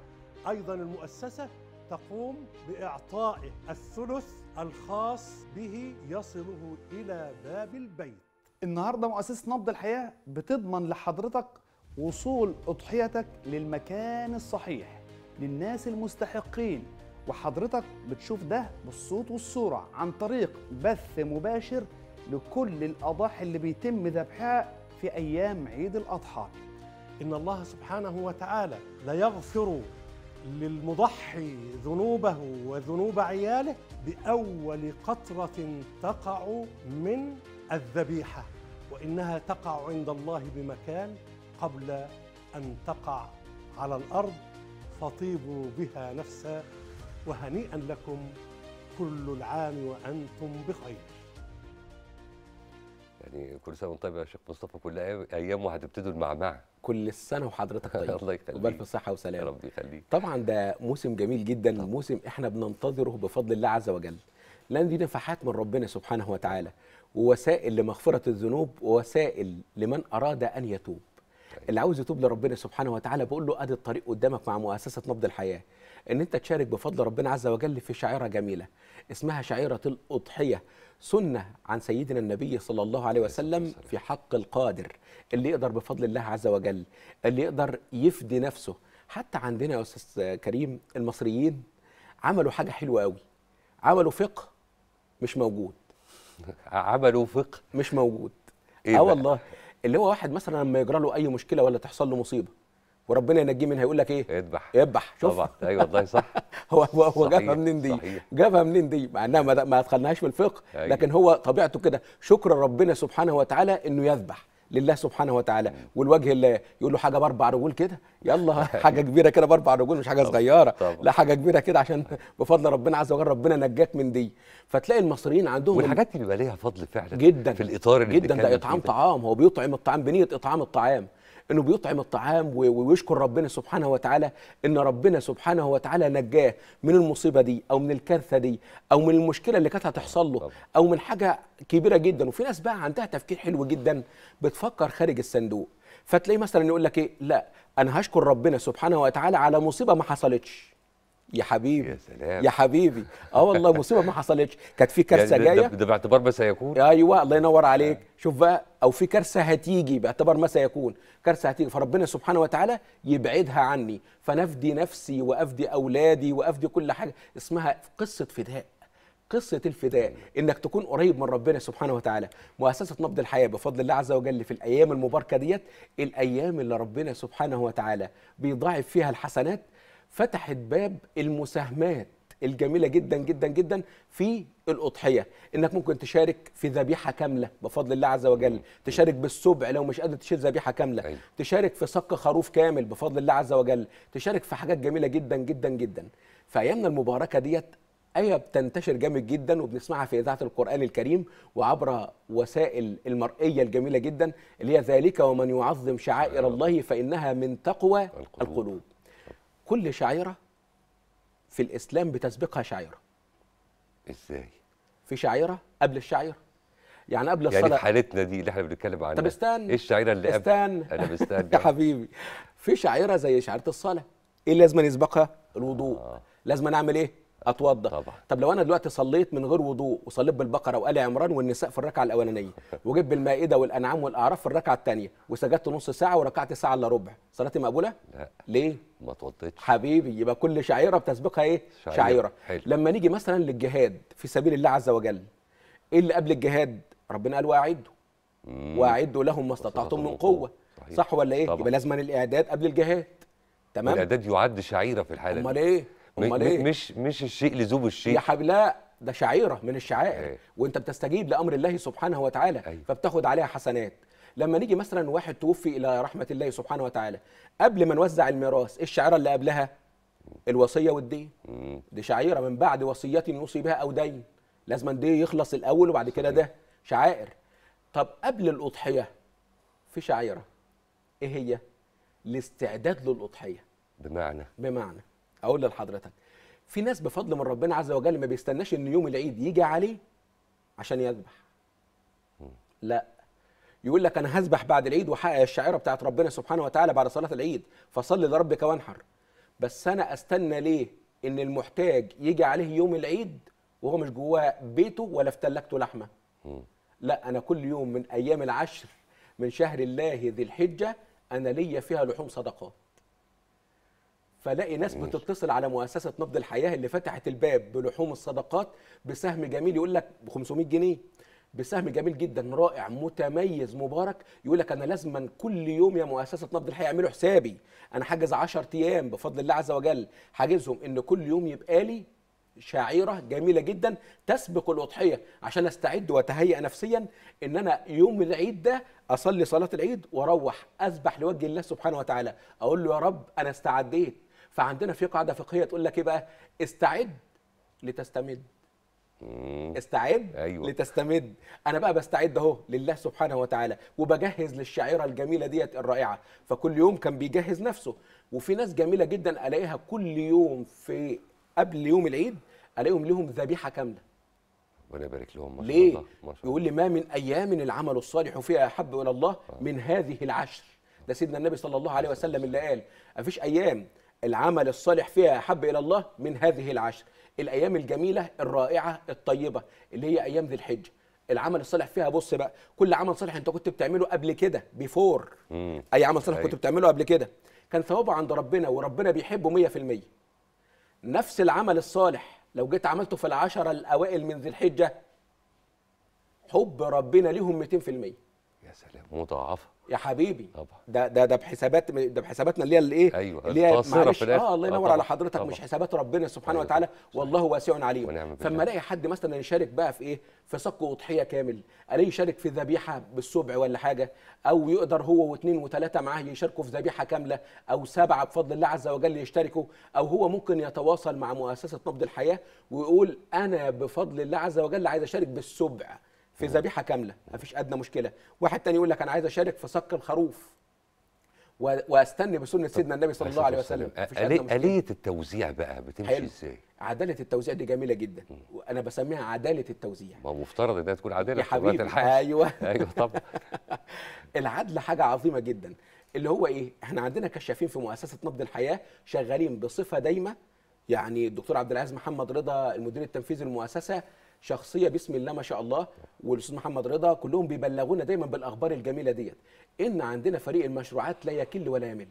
أيضا المؤسسة تقوم بإعطائه الثلث الخاص به يصله إلى باب البيت النهاردة مؤسسة نبض الحياة بتضمن لحضرتك وصول أضحيتك للمكان الصحيح للناس المستحقين وحضرتك بتشوف ده بالصوت والصورة عن طريق بث مباشر لكل الأضاحي اللي بيتم ذبحها في أيام عيد الأضحى إن الله سبحانه وتعالى لا يغفر للمضحي ذنوبه وذنوب عياله بأول قطرة تقع من الذبيحة وإنها تقع عند الله بمكان قبل أن تقع على الأرض فطيبوا بها نفسا وهنيئا لكم كل العام وأنتم بخير يعني كل سنه طيب يا شيخ مصطفى كل ايام وهتبتدوا المعمعه كل السنه وحضرتك طيب *laughs* الله يخليك وبالف صحه وسلامه رب يخليك طبعا ده موسم جميل جدا طبعا. موسم احنا بننتظره بفضل الله عز وجل لان دي نفحات من ربنا سبحانه وتعالى ووسائل لمغفره الذنوب ووسائل لمن اراد ان يتوب طيب. اللي عاوز يتوب لربنا سبحانه وتعالى بقول له ادي الطريق قدامك مع مؤسسه نبض الحياه ان انت تشارك بفضل ربنا عز وجل في شعيره جميله اسمها شعيره الاضحيه سنه عن سيدنا النبي صلى الله عليه وسلم في حق القادر اللي يقدر بفضل الله عز وجل اللي يقدر يفدي نفسه حتى عندنا يا استاذ كريم المصريين عملوا حاجه حلوه قوي عملوا فقه مش موجود *laughs* عملوا فقه مش موجود إيه اه والله اللي هو واحد مثلا لما يجرى له اي مشكله ولا تحصل له مصيبه وربنا ينجيه منها يقول لك ايه؟ اذبح اذبح شوف طبعا ايوه والله صح *laughs* هو هو جابها منين دي؟ جابها منين دي؟ مع انها ما دخلناهاش في الفقه أيوة. لكن هو طبيعته كده شكر ربنا سبحانه وتعالى انه يذبح لله سبحانه وتعالى والوجه الله يقول له حاجه باربع رجول كده يلا *laughs* أيوة. حاجه كبيره كده باربع رجول مش حاجه صغيره لا حاجه كبيره كده عشان بفضل ربنا عز وجل ربنا نجاك من دي فتلاقي المصريين عندهم والحاجات اللي بيبقى ليها فضل فعلا جدا في الاطار اللي جدا ده اطعام طعام هو بيطعم الطعام بنيه اطعام الطعام انه بيطعم الطعام ويشكر ربنا سبحانه وتعالى ان ربنا سبحانه وتعالى نجاه من المصيبه دي او من الكارثه دي او من المشكله اللي كانت هتحصل له او من حاجه كبيره جدا وفي ناس بقى عندها تفكير حلو جدا بتفكر خارج الصندوق فتلاقيه مثلا يقول لك ايه لا انا هشكر ربنا سبحانه وتعالى على مصيبه ما حصلتش يا حبيبي يا سلام يا حبيبي اه والله مصيبه ما حصلتش كانت في كارثه يعني جايه ده باعتبار ما سيكون ايوه الله ينور عليك آه. شوف بقى او في كارثه هتيجي باعتبار ما سيكون كارثه هتيجي فربنا سبحانه وتعالى يبعدها عني فنفدي نفسي وافدي اولادي وافدي كل حاجه اسمها قصه فداء قصه الفداء انك تكون قريب من ربنا سبحانه وتعالى مؤسسه نبض الحياه بفضل الله عز وجل في الايام المباركه ديت الايام اللي ربنا سبحانه وتعالى بيضاعف فيها الحسنات فتحت باب المساهمات الجميله جدا جدا جدا في الاضحيه انك ممكن تشارك في ذبيحه كامله بفضل الله عز وجل تشارك بالسبع لو مش قادر تشيل ذبيحه كامله أيوة. تشارك في صك خروف كامل بفضل الله عز وجل تشارك في حاجات جميله جدا جدا جدا فايامنا المباركه ديت آية بتنتشر جامد جدا وبنسمعها في إذاعة القرآن الكريم وعبر وسائل المرئية الجميلة جدا اللي هي ذلك ومن يعظم شعائر أيوة. الله فإنها من تقوى القلوب, القلوب. كل شعيره في الاسلام بتسبقها شعيره ازاي في شعيره قبل الشعيره يعني قبل يعني الصلاه يعني في حالتنا دي اللي احنا بنتكلم عنها طب استنى ايه الشعيره اللي قبل استنى انا مستني *laughs* يا حبيبي في شعيره زي شعيره الصلاه ايه اللي لازم يسبقها الوضوء آه. لازم نعمل ايه اتوضى طبعا طب لو انا دلوقتي صليت من غير وضوء وصليت بالبقره وال عمران والنساء في الركعه الاولانيه *laughs* وجيت بالمائده والانعام والاعراف في الركعه الثانيه وسجدت نص ساعه وركعت ساعه الا ربع صلاتي مقبوله لا ليه ما اتوضيتش حبيبي يبقى كل شعيره بتسبقها ايه شعيره, شعيرة. حلو. لما نيجي مثلا للجهاد في سبيل الله عز وجل ايه اللي قبل الجهاد ربنا قال واعدوا واعدوا لهم ما استطعتم من قوه صحيح. صح ولا ايه طبعا. يبقى لازم الاعداد قبل الجهاد تمام الاعداد يعد شعيره في الحاله امال ايه امال ايه مش مش الشيء لذوب الشيء يا حبيبي لا ده شعيره من الشعائر أيه. وانت بتستجيب لامر الله سبحانه وتعالى أيه. فبتاخد عليها حسنات لما نيجي مثلا واحد توفي الى رحمه الله سبحانه وتعالى قبل ما نوزع الميراث ايه الشعيره اللي قبلها الوصيه والدين دي شعيره من بعد وصيه نوصي بها او دين لازم دي يخلص الاول وبعد كده ده شعائر طب قبل الاضحيه في شعيره ايه هي الاستعداد للاضحيه بمعنى بمعنى اقول لحضرتك في ناس بفضل من ربنا عز وجل ما بيستناش ان يوم العيد يجي عليه عشان يذبح لا يقول لك انا هذبح بعد العيد وحقق الشعيره بتاعت ربنا سبحانه وتعالى بعد صلاه العيد فصلي لربك وانحر بس انا استنى ليه ان المحتاج يجي عليه يوم العيد وهو مش جواه بيته ولا في ثلاجته لحمه لا انا كل يوم من ايام العشر من شهر الله ذي الحجه انا ليا فيها لحوم صدقات فلاقي ناس بتتصل على مؤسسه نبض الحياه اللي فتحت الباب بلحوم الصدقات بسهم جميل يقول لك ب 500 جنيه بسهم جميل جدا رائع متميز مبارك يقول لك انا لازما كل يوم يا مؤسسه نبض الحياه اعملوا حسابي انا حاجز 10 ايام بفضل الله عز وجل حاجزهم ان كل يوم يبقى لي شعيره جميله جدا تسبق الاضحيه عشان استعد واتهيأ نفسيا ان انا يوم العيد ده اصلي صلاه العيد واروح اذبح لوجه الله سبحانه وتعالى اقول له يا رب انا استعديت فعندنا في قاعده فقهيه تقول لك ايه بقى استعد لتستمد استعد أيوة. لتستمد انا بقى بستعد اهو لله سبحانه وتعالى وبجهز للشاعره الجميله ديت الرائعه فكل يوم كان بيجهز نفسه وفي ناس جميله جدا الاقيها كل يوم في قبل يوم العيد الاقيهم لهم ذبيحه كامله ربنا يبارك لهم ما شاء ليه؟ الله ما شاء يقول لي ما من ايام العمل الصالح فيها احب الى الله آه. من هذه العشر ده سيدنا النبي صلى الله عليه وسلم اللي قال مفيش ايام العمل الصالح فيها أحب إلى الله من هذه العشر الأيام الجميلة الرائعة الطيبة اللي هي أيام ذي الحجة العمل الصالح فيها بص بقى كل عمل صالح انت كنت بتعمله قبل كده بيفور اي عمل صالح أيوة. كنت بتعمله قبل كده كان ثوابه عند ربنا وربنا بيحبه 100% نفس العمل الصالح لو جيت عملته في العشرة الاوائل من ذي الحجه حب ربنا ليهم 200% يا سلام مضاعفه يا حبيبي طبعا ده ده ده بحسابات ده بحساباتنا اللي هي الايه أيوة. اللي هي معلش اه الله آه، ينور على حضرتك طبعا. مش حسابات ربنا سبحانه أيوة. وتعالى والله واسع عليم فما الاقي حد مثلا يشارك بقى في ايه في صك وضحيه كامل الاقي يشارك في ذبيحه بالسبع ولا حاجه او يقدر هو واثنين وثلاثه معاه يشاركوا في ذبيحه كامله او سبعه بفضل الله عز وجل يشتركوا او هو ممكن يتواصل مع مؤسسه نبض الحياه ويقول انا بفضل الله عز وجل عايز اشارك بالسبع في ذبيحه كامله مفيش ادنى مشكله واحد تاني يقول لك انا عايز اشارك في سك الخروف واستني بسنه سيدنا النبي صلى الله عليه وسلم آه، آلية التوزيع بقى بتمشي ازاي؟ عدالة التوزيع دي جميلة جدا وأنا بسميها عدالة التوزيع ما مفترض إنها تكون عداله يا حبيبي أيوه *laughs* أيوه طبعا *laughs* العدل حاجة عظيمة جدا اللي هو إيه؟ إحنا عندنا كشافين في مؤسسة نبض الحياة شغالين بصفة دايمة يعني الدكتور عبد العزيز محمد رضا المدير التنفيذي للمؤسسة شخصيه بسم الله ما شاء الله والاستاذ محمد رضا كلهم بيبلغونا دايما بالاخبار الجميله ديت ان عندنا فريق المشروعات لا يكل ولا يمل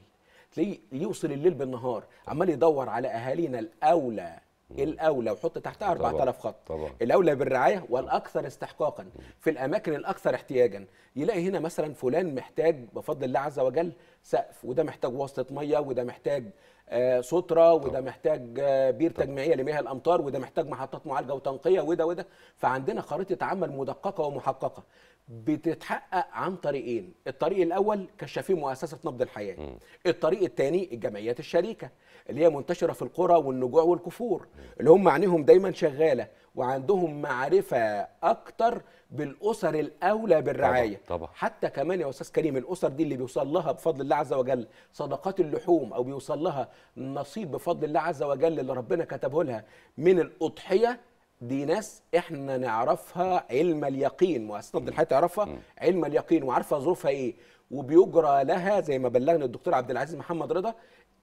تلاقيه يوصل الليل بالنهار عمال يدور على اهالينا الاولى الاولى وحط تحتها 4000 خط طبعا. الاولى بالرعايه والاكثر استحقاقا في الاماكن الاكثر احتياجا يلاقي هنا مثلا فلان محتاج بفضل الله عز وجل سقف وده محتاج واسطه ميه وده محتاج آه، سترة وده محتاج آه، بير تجميعية لمياه الأمطار وده محتاج محطات معالجة وتنقية وده وده فعندنا خريطة عمل مدققة ومحققة بتتحقق عن طريقين الطريق الأول كشافين مؤسسة نبض الحياة الطريق الثاني الجمعيات الشريكة اللي هي منتشرة في القرى والنجوع والكفور اللي هم عينيهم دايما شغالة وعندهم معرفه اكتر بالاسر الاولى بالرعايه طبعا. طبعا. حتى كمان يا استاذ كريم الاسر دي اللي بيوصل لها بفضل الله عز وجل صدقات اللحوم او بيوصل لها نصيب بفضل الله عز وجل اللي ربنا كتبه لها من الاضحيه دي ناس احنا نعرفها علم اليقين وأستاذ الحياه تعرفها علم اليقين وعارفه ظروفها ايه وبيجرى لها زي ما بلغني الدكتور عبد العزيز محمد رضا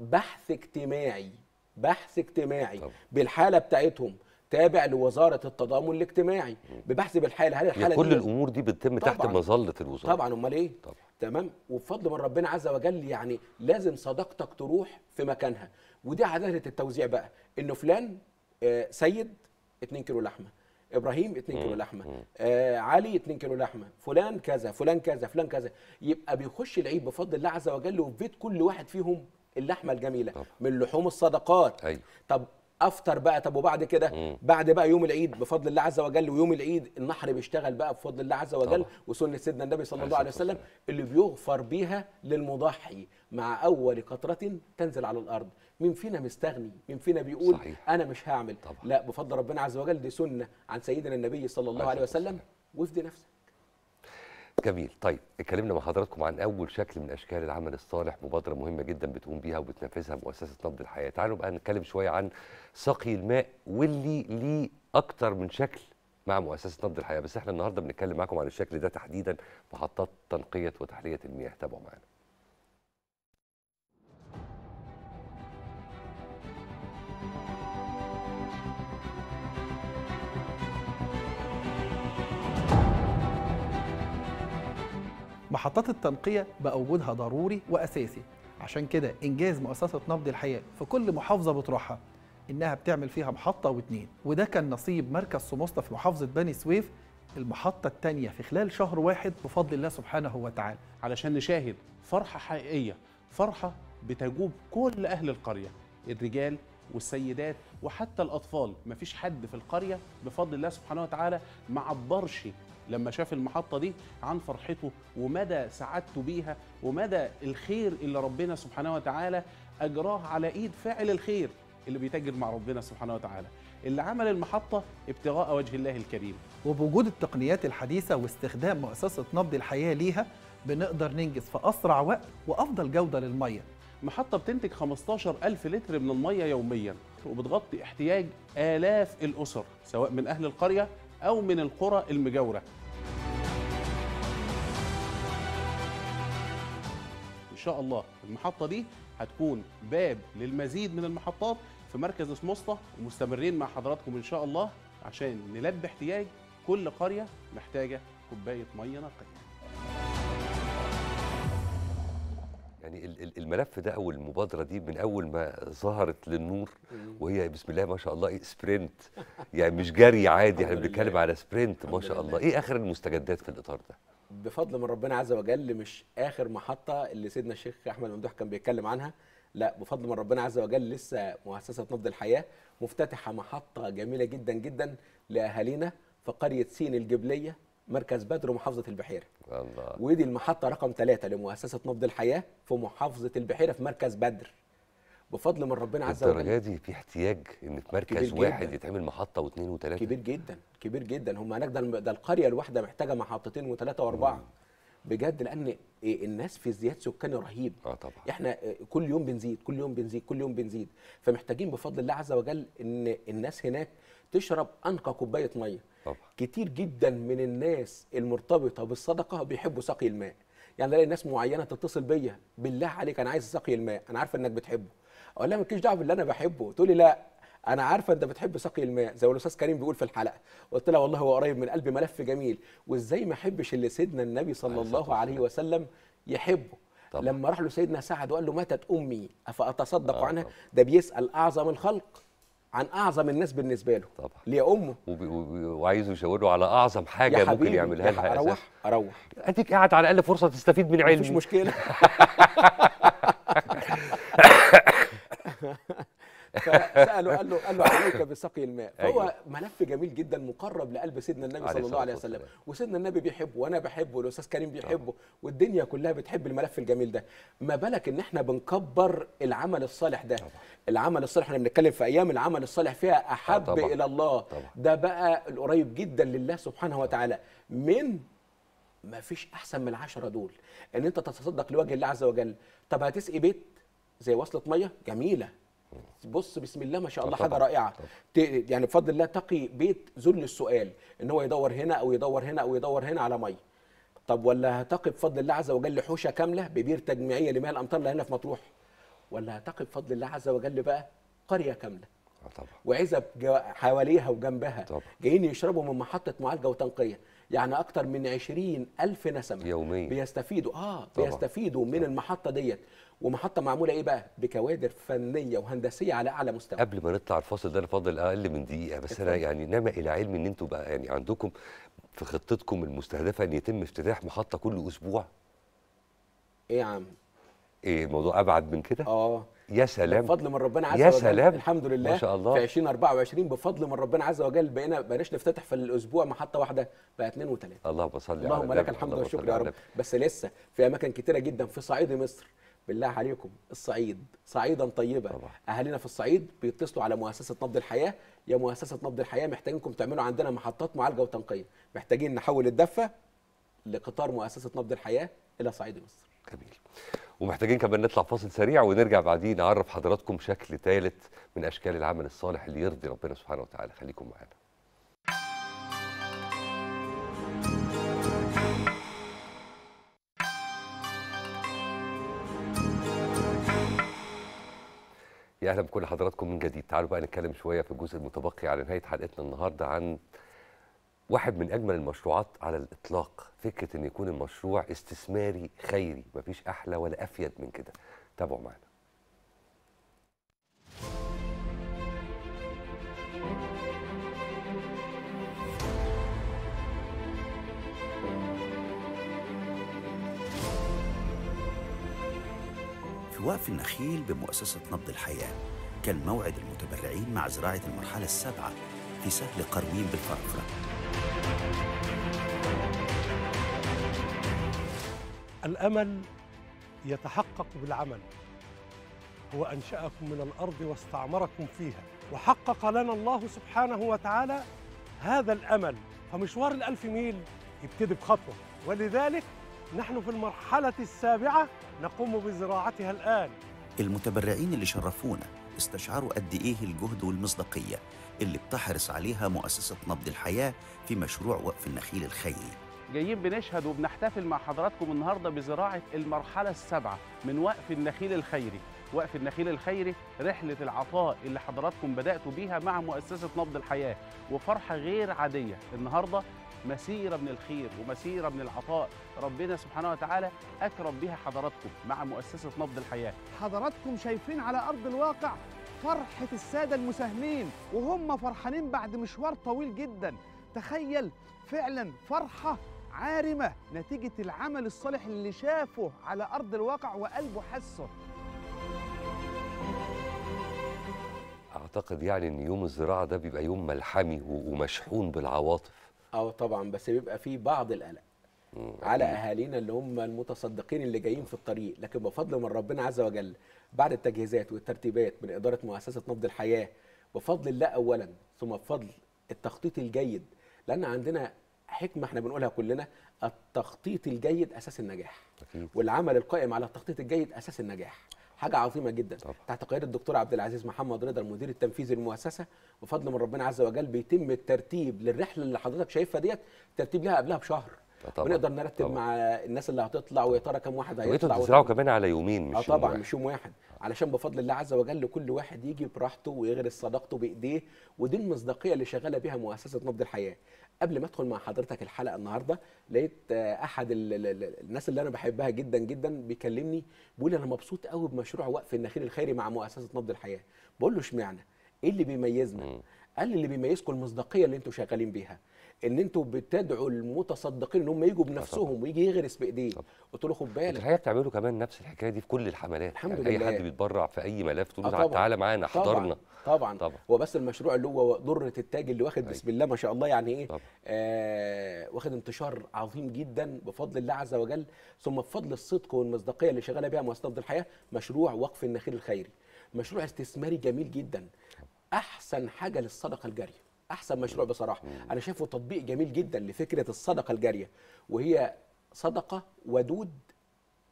بحث اجتماعي بحث اجتماعي طبعا. بالحاله بتاعتهم تابع لوزاره التضامن الاجتماعي ببحث بالحاله هل الحاله يعني كل الامور دي بتتم تحت مظله الوزاره طبعا امال ايه طبعا. تمام وبفضل من ربنا عز وجل يعني لازم صداقتك تروح في مكانها ودي عداله التوزيع بقى انه فلان آه سيد 2 كيلو لحمه ابراهيم 2 كيلو لحمه آه علي 2 كيلو لحمه فلان كذا فلان كذا فلان كذا يبقى بيخش العيد بفضل الله عز وجل وفي بيت كل واحد فيهم اللحمه الجميله طبعا. من لحوم الصدقات أيوه. طب افطر بقى طب وبعد كده بعد بقى يوم العيد بفضل الله عز وجل ويوم العيد النحر بيشتغل بقى بفضل الله عز وجل وسنه سيدنا النبي صلى الله عليه وسلم اللي بيغفر بيها للمضحي مع اول قطره تنزل على الارض مين فينا مستغني مين فينا بيقول صحيح. انا مش هعمل طبعا. لا بفضل ربنا عز وجل دي سنه عن سيدنا النبي صلى الله عليه وسلم وافدي نفسك جميل طيب اتكلمنا مع حضراتكم عن اول شكل من اشكال العمل الصالح مبادره مهمه جدا بتقوم بيها وبتنفذها مؤسسه نبض الحياه تعالوا بقى نتكلم شويه عن سقي الماء واللي ليه اكتر من شكل مع مؤسسه نبض الحياه بس احنا النهارده بنتكلم معاكم عن الشكل ده تحديدا محطات تنقيه وتحليه المياه تابعوا معانا محطات التنقية بقى وجودها ضروري وأساسي عشان كده إنجاز مؤسسة نبض الحياة في كل محافظة بتروحها إنها بتعمل فيها محطة واتنين وده كان نصيب مركز سموستا في محافظة بني سويف المحطة التانية في خلال شهر واحد بفضل الله سبحانه وتعالى علشان نشاهد فرحة حقيقية فرحة بتجوب كل أهل القرية الرجال والسيدات وحتى الأطفال مفيش حد في القرية بفضل الله سبحانه وتعالى ما عبرش لما شاف المحطة دي عن فرحته ومدى سعادته بيها ومدى الخير اللي ربنا سبحانه وتعالى أجراه على إيد فاعل الخير اللي بيتاجر مع ربنا سبحانه وتعالى اللي عمل المحطة ابتغاء وجه الله الكريم وبوجود التقنيات الحديثة واستخدام مؤسسة نبض الحياة ليها بنقدر ننجز في أسرع وقت وأفضل جودة للمية محطة بتنتج 15 ألف لتر من المية يوميا وبتغطي احتياج آلاف الأسر سواء من أهل القرية أو من القرى المجاورة شاء الله المحطه دي هتكون باب للمزيد من المحطات في مركز سموسطه ومستمرين مع حضراتكم ان شاء الله عشان نلبي احتياج كل قريه محتاجه كوبايه ميه نقيه يعني الملف ده او المبادره دي من اول ما ظهرت للنور وهي بسم الله ما شاء الله إيه سبرنت يعني مش جري عادي احنا بنتكلم على سبرنت ما شاء الله ايه اخر المستجدات في الاطار ده بفضل من ربنا عز وجل مش اخر محطه اللي سيدنا الشيخ احمد ممدوح كان بيتكلم عنها لا بفضل من ربنا عز وجل لسه مؤسسه نبض الحياه مفتتحه محطه جميله جدا جدا لاهالينا في قريه سين الجبليه مركز بدر ومحافظه البحيره الله ودي المحطه رقم ثلاثة لمؤسسه نبض الحياه في محافظه البحيره في مركز بدر بفضل من ربنا عز وجل الدرجه دي في احتياج ان في مركز واحد يتعمل محطه واثنين وثلاثه كبير جدا كبير جدا هم هناك ده, القريه الواحده محتاجه محطتين وثلاثه واربعه مم. بجد لان إيه، الناس في ازدياد سكاني رهيب اه طبعا احنا آه، كل يوم بنزيد كل يوم بنزيد كل يوم بنزيد فمحتاجين بفضل الله عز وجل ان الناس هناك تشرب انقى كوبايه ميه طبعا كتير جدا من الناس المرتبطه بالصدقه بيحبوا سقي الماء يعني الاقي ناس معينه تتصل بيا بالله عليك انا عايز سقي الماء انا عارفه انك بتحبه اقول لها ما مالكيش دعوه باللي انا بحبه تقول لي لا انا عارفه انت بتحب سقي الماء زي ما الاستاذ كريم بيقول في الحلقه قلت لها والله هو قريب من قلبي ملف جميل وازاي ما احبش اللي سيدنا النبي صلى الله عليه وسلم يحبه طبعا. لما راح له سيدنا سعد وقال له ماتت امي افاتصدق آه عنها ده بيسال اعظم الخلق عن اعظم الناس بالنسبه له طبعا ليه امه وبي... وبي... وعايزه يشاوره على اعظم حاجه يا ممكن يعملها لها اروح اروح اديك قاعد على الاقل فرصه تستفيد من علمي مش مشكله *laughs* *laughs* فساله قال له قال له عليك بسقي الماء فهو أيوة. ملف جميل جدا مقرب لقلب سيدنا النبي صلى الله عليه وسلم وسيدنا النبي بيحبه وانا بحبه والاستاذ كريم آه. بيحبه والدنيا كلها بتحب الملف الجميل ده ما بالك ان احنا بنكبر العمل الصالح ده طبعا. العمل الصالح احنا بنتكلم في ايام العمل الصالح فيها آه، احب طبعا. الى الله طبعا. ده بقى القريب جدا لله سبحانه وتعالى من ما فيش احسن من العشره دول ان انت تتصدق لوجه الله عز وجل طب هتسقي بيت زي وصله ميه جميله بص بسم الله ما شاء الله حاجه رائعه يعني بفضل الله تقي بيت ذل السؤال ان هو يدور هنا او يدور هنا او يدور هنا على ميه طب ولا هتقي بفضل الله عز وجل حوشه كامله ببير تجميعيه لمياه الامطار اللي هنا في مطروح ولا هتقي بفضل الله عز وجل بقى قريه كامله آه، طبعا وعزب حواليها وجنبها طبعا. جايين يشربوا من محطه معالجه وتنقيه يعني اكتر من عشرين الف نسمه يوميا بيستفيدوا اه طبعا. بيستفيدوا من طبعا. المحطه ديت ومحطه معموله ايه بقى بكوادر فنيه وهندسيه على اعلى مستوى قبل ما نطلع الفاصل ده انا فاضل اقل من دقيقه بس انا يعني نما الى علم ان انتوا بقى يعني عندكم في خطتكم المستهدفه ان يتم افتتاح محطه كل اسبوع ايه يا عم ايه الموضوع ابعد من كده اه يا سلام بفضل من ربنا عز يا وجل سلام. الحمد لله ما شاء الله في 2024 بفضل من ربنا عز وجل بقينا بلاش نفتتح في الاسبوع محطه واحده بقى اثنين وثلاثه اللهم صل على اللهم لك الحمد والشكر يا رب بس لسه في اماكن كتيره جدا في صعيد مصر بالله عليكم الصعيد صعيدا طيبه طبعا. اهالينا في الصعيد بيتصلوا على مؤسسه نبض الحياه يا مؤسسه نبض الحياه محتاجينكم تعملوا عندنا محطات معالجه وتنقيه محتاجين نحول الدفه لقطار مؤسسه نبض الحياه الى صعيد مصر جميل ومحتاجين كمان نطلع فاصل سريع ونرجع بعدين نعرف حضراتكم شكل ثالث من اشكال العمل الصالح اللي يرضي ربنا سبحانه وتعالى خليكم معانا اهلا بكل حضراتكم من جديد تعالوا بقى نتكلم شويه في الجزء المتبقي على نهايه حلقتنا النهارده عن واحد من اجمل المشروعات على الاطلاق فكره ان يكون المشروع استثماري خيري مفيش احلى ولا افيد من كده تابعوا معنا وقف النخيل بمؤسسة نبض الحياة كان موعد المتبرعين مع زراعة المرحلة السابعة في سهل قرويم بالفرافرة الأمل يتحقق بالعمل هو أنشأكم من الأرض واستعمركم فيها وحقق لنا الله سبحانه وتعالى هذا الأمل فمشوار الألف ميل يبتدي بخطوة ولذلك نحن في المرحلة السابعة نقوم بزراعتها الآن المتبرعين اللي شرفونا استشعروا قد إيه الجهد والمصداقية اللي بتحرص عليها مؤسسة نبض الحياة في مشروع وقف النخيل الخيري جايين بنشهد وبنحتفل مع حضراتكم النهاردة بزراعة المرحلة السابعة من وقف النخيل الخيري وقف النخيل الخيري رحلة العطاء اللي حضراتكم بدأتوا بيها مع مؤسسة نبض الحياة وفرحة غير عادية النهاردة مسيرة من الخير ومسيرة من العطاء ربنا سبحانه وتعالى أكرم بها حضراتكم مع مؤسسة نبض الحياة حضراتكم شايفين على أرض الواقع فرحة السادة المساهمين وهم فرحانين بعد مشوار طويل جدا تخيل فعلا فرحة عارمة نتيجة العمل الصالح اللي شافه على أرض الواقع وقلبه حسه أعتقد يعني أن يوم الزراعة ده بيبقى يوم ملحمي ومشحون بالعواطف اه طبعا بس بيبقى في بعض القلق على اهالينا اللي هم المتصدقين اللي جايين في الطريق لكن بفضل من ربنا عز وجل بعد التجهيزات والترتيبات من اداره مؤسسه نبض الحياه بفضل الله اولا ثم بفضل التخطيط الجيد لان عندنا حكمه احنا بنقولها كلنا التخطيط الجيد اساس النجاح والعمل القائم على التخطيط الجيد اساس النجاح حاجه عظيمه جدا طبعا. تحت قياده الدكتور عبد العزيز محمد رضا المدير التنفيذي للمؤسسه بفضل من ربنا عز وجل بيتم الترتيب للرحله اللي حضرتك شايفها ديت ترتيب لها قبلها بشهر طبعا ونقدر نرتب طبعا. مع الناس اللي هتطلع ويا ترى كم واحد هيطلع وانتوا كمان على يومين مش آه، طبعا يوم واحد. مش يوم واحد علشان بفضل الله عز وجل كل واحد يجي براحته ويغرس صداقته بايديه ودي المصداقيه اللي شغاله بيها مؤسسه نبض الحياه قبل ما ادخل مع حضرتك الحلقه النهارده لقيت احد الناس اللي انا بحبها جدا جدا بيكلمني بيقول انا مبسوط قوي بمشروع وقف النخيل الخيري مع مؤسسه نبض الحياه بقول له اشمعنى ايه اللي بيميزنا قال لي اللي بيميزكم المصداقيه اللي انتم شغالين بيها ان انتوا بتدعوا المتصدقين ان هم يجوا بنفسهم ويجي يغرس بايديه قلت له خد بالك الحقيقه بتعملوا كمان نفس الحكايه دي في كل الحملات الحمد يعني لله اي حد بيتبرع في اي ملف تقول له آه، تعالى معانا حضرنا طبعا طبعا هو بس المشروع اللي هو دره التاج اللي واخد أيوة. بسم الله ما شاء الله يعني ايه طبعا. آه واخد انتشار عظيم جدا بفضل الله عز وجل ثم بفضل الصدق والمصداقيه اللي شغاله بيها مؤسسه الحياه مشروع وقف النخيل الخيري مشروع استثماري جميل جدا احسن حاجه للصدقه الجاريه احسن مشروع بصراحه انا شايفه تطبيق جميل جدا لفكره الصدقه الجاريه وهي صدقه ودود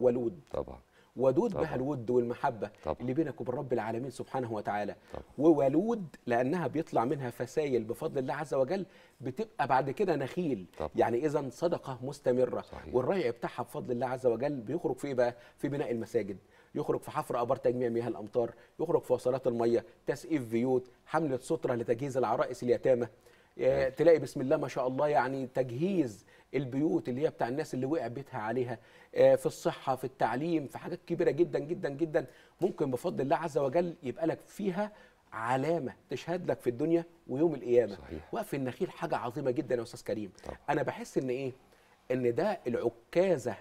ولود طبعا ودود طبعا. بها الود والمحبه طبعا. اللي بينك وبين رب العالمين سبحانه وتعالى طبعا. وولود لانها بيطلع منها فسائل بفضل الله عز وجل بتبقى بعد كده نخيل طبعا. يعني اذا صدقه مستمره صحيح. والريع بتاعها بفضل الله عز وجل بيخرج في ايه بقى في بناء المساجد يخرج في حفر ابار تجميع مياه الامطار يخرج في وصلات الميه تسقيف بيوت حمله ستره لتجهيز العرائس اليتامى آه، أيوة. تلاقي بسم الله ما شاء الله يعني تجهيز البيوت اللي هي بتاع الناس اللي وقع بيتها عليها آه، في الصحه في التعليم في حاجات كبيره جدا جدا جدا ممكن بفضل الله عز وجل يبقى لك فيها علامه تشهد لك في الدنيا ويوم القيامه صحيح. وقف النخيل حاجه عظيمه جدا يا استاذ كريم طبعا. انا بحس ان ايه ان ده العكازه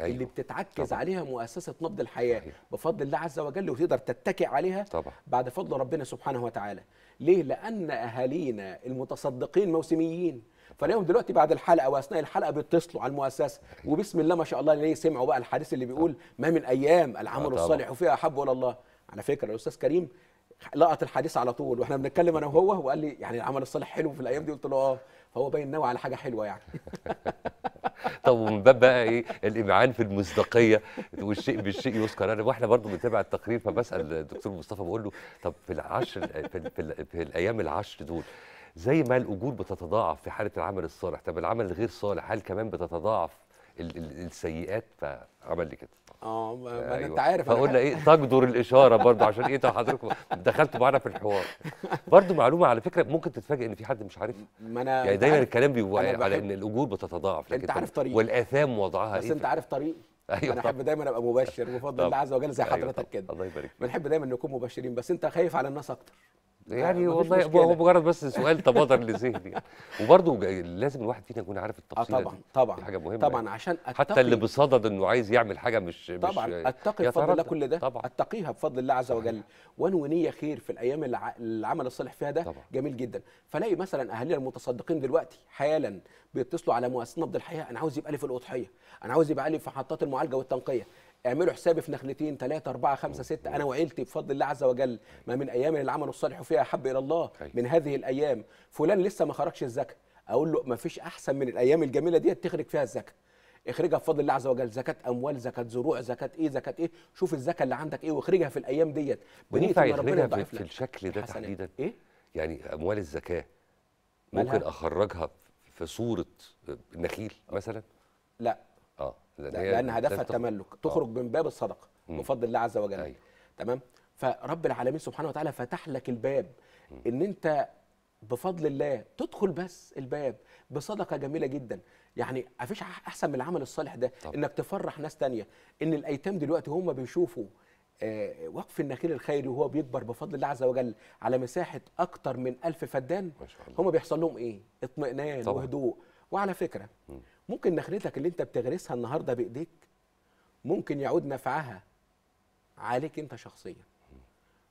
أيوه. اللي بتتعكز طبعا. عليها مؤسسه نبض الحياه أيوه. بفضل الله عز وجل وتقدر تتكئ عليها طبعا. بعد فضل ربنا سبحانه وتعالى ليه لان اهالينا المتصدقين موسميين فلاقيهم دلوقتي بعد الحلقه واثناء الحلقه بيتصلوا على المؤسسه وبسم الله ما شاء الله ليه سمعوا بقى الحديث اللي بيقول ما من ايام العمل آه، الصالح وفيها احب ولا الله على فكره الاستاذ كريم لقط الحديث على طول واحنا بنتكلم انا وهو وقال لي يعني العمل الصالح حلو في الايام دي قلت له اه فهو باين ناوي على حاجه حلوه يعني *laughs* طب ومن باب بقى ايه الامعان في المصداقيه والشيء بالشيء يذكر انا واحنا برضه بنتابع التقرير فبسال الدكتور مصطفى بقول له طب في العشر في, في, في الايام العشر دول زي ما الاجور بتتضاعف في حاله العمل الصالح طب العمل الغير صالح هل كمان بتتضاعف السيئات فعمل لي كده اه ما أيوة. انت عارف بقول لها ايه تجدر الاشاره برضه عشان ايه حضرتك دخلتوا معانا في الحوار برضه معلومه على فكره ممكن تتفاجئ ان في حد مش عارفها ما انا يعني دايما الكلام بيبقى على ان الاجور بتتضاعف لكن انت عارف طريق والاثام وضعها بس ايه انت عارف طريق ايوه انا احب دايما ابقى مبشر بفضل الله عز وجل زي أيوة حضرتك أيوة كده الله يبارك بنحب دايما نكون مبشرين بس انت خايف على الناس اكتر يعني والله هو مجرد بس سؤال تبادر لذهني يعني. وبرضه لازم الواحد فينا يكون عارف التفصيل آه طبعا طبعا دي حاجه مهمه طبعا يعني. عشان أتقي حتى اللي بصدد انه عايز يعمل حاجه مش طبعا مش اتقي بفضل الله كل ده طبعا اتقيها بفضل الله عز وجل وانا ونيه خير في الايام اللي العمل الصالح فيها ده طبعا. جميل جدا فلاقي مثلا اهالينا المتصدقين دلوقتي حالا بيتصلوا على مؤسسه نبض الحياه انا عاوز يبقى لي في الاضحيه انا عاوز يبقى لي في محطات المعالجه والتنقيه اعملوا حسابي في نخلتين ثلاثة أربعة خمسة ستة أنا وعيلتي بفضل الله عز وجل ما من أيام العمل الصالح فيها أحب إلى الله من هذه الأيام فلان لسه ما خرجش الزكاة أقول له ما فيش أحسن من الأيام الجميلة دي تخرج فيها الزكاة اخرجها بفضل الله عز وجل زكاة أموال زكاة زروع زكاة إيه زكاة إيه شوف الزكاة اللي عندك إيه واخرجها في الأيام ديت وينفع يخرجها في, في الشكل ده تحديدا إيه؟ يعني أموال الزكاة ممكن أخرجها في صورة نخيل مثلا لا لان, لأن هدفها التملك تخرج آه. من باب الصدقه بفضل الله عز وجل أيوة. تمام فرب العالمين سبحانه وتعالى فتح لك الباب ان انت بفضل الله تدخل بس الباب بصدقه جميله جدا يعني مفيش احسن من العمل الصالح ده طب. انك تفرح ناس تانية ان الايتام دلوقتي هم بيشوفوا آه وقف النخيل الخيري وهو بيكبر بفضل الله عز وجل على مساحه اكتر من ألف فدان هم بيحصل لهم ايه اطمئنان طبعا. وهدوء وعلى فكره م. ممكن نخلتك اللي انت بتغرسها النهارده بايديك ممكن يعود نفعها عليك انت شخصيا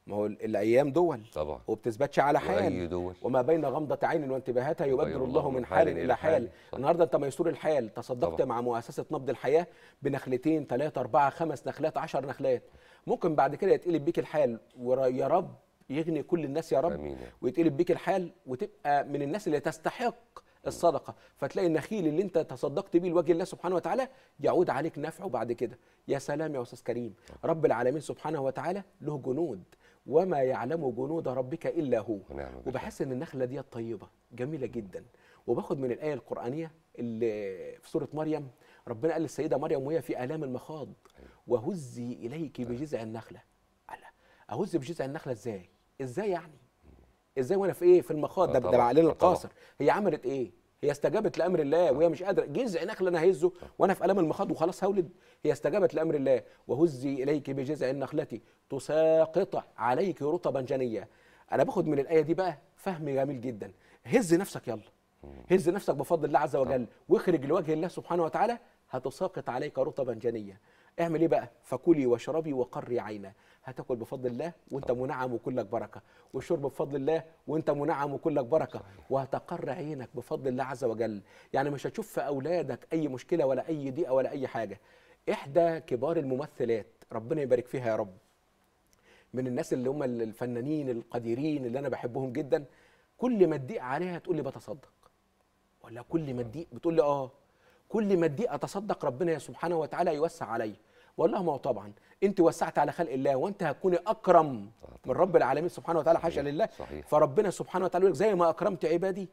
ما هو الايام دول طبعا وبتثبتش على حال دول. وما بين غمضه عين وانتباهاتها يبدل الله من حال الى حال النهارده انت ميسور الحال تصدقت طبعا. مع مؤسسه نبض الحياه بنخلتين ثلاثه اربعه خمس نخلات عشر نخلات ممكن بعد كده يتقلب بيك الحال ويا رب يغني كل الناس يا رب أمين. ويتقلب بيك الحال وتبقى من الناس اللي تستحق الصدقه فتلاقي النخيل اللي انت تصدقت بيه لوجه الله سبحانه وتعالى يعود عليك نفعه بعد كده يا سلام يا استاذ كريم رب العالمين سبحانه وتعالى له جنود وما يعلم جنود ربك الا هو وبحس ان النخله دي طيبه جميله جدا وباخد من الايه القرانيه اللي في سوره مريم ربنا قال للسيده مريم وهي في الام المخاض أيوة. وهزي اليك بجذع أيوة. النخله قال اهز بجذع النخله ازاي ازاي يعني ازاي وانا في ايه في المخاض آه ده ده علينا آه القاصر هي عملت ايه هي استجابت لامر الله وهي مش قادره جذع نخل انا هزه آه. وانا في الام المخاض وخلاص هولد هي استجابت لامر الله وهزي اليك بجذع النخله تساقط عليك رطبا جنيا انا باخد من الايه دي بقى فهم جميل جدا هز نفسك يلا هز نفسك بفضل الله عز وجل واخرج لوجه الله سبحانه وتعالى هتساقط عليك رطبا جنيا اعمل ايه بقى فكلي واشربي وقري عينا هتاكل بفضل الله وانت منعم وكلك بركه والشرب بفضل الله وانت منعم وكلك بركه وهتقر عينك بفضل الله عز وجل يعني مش هتشوف في اولادك اي مشكله ولا اي ضيقه ولا اي حاجه احدى كبار الممثلات ربنا يبارك فيها يا رب من الناس اللي هم الفنانين القديرين اللي انا بحبهم جدا كل ما تضيق عليها تقول لي بتصدق ولا كل ما تضيق بتقول لي اه كل ما اديه اتصدق ربنا سبحانه وتعالى يوسع عليا بقول لهم هو طبعا انت وسعت على خلق الله وانت هتكوني اكرم طبعا. من رب العالمين سبحانه وتعالى حاشا لله صحيح. فربنا سبحانه وتعالى يقول زي ما اكرمت عبادي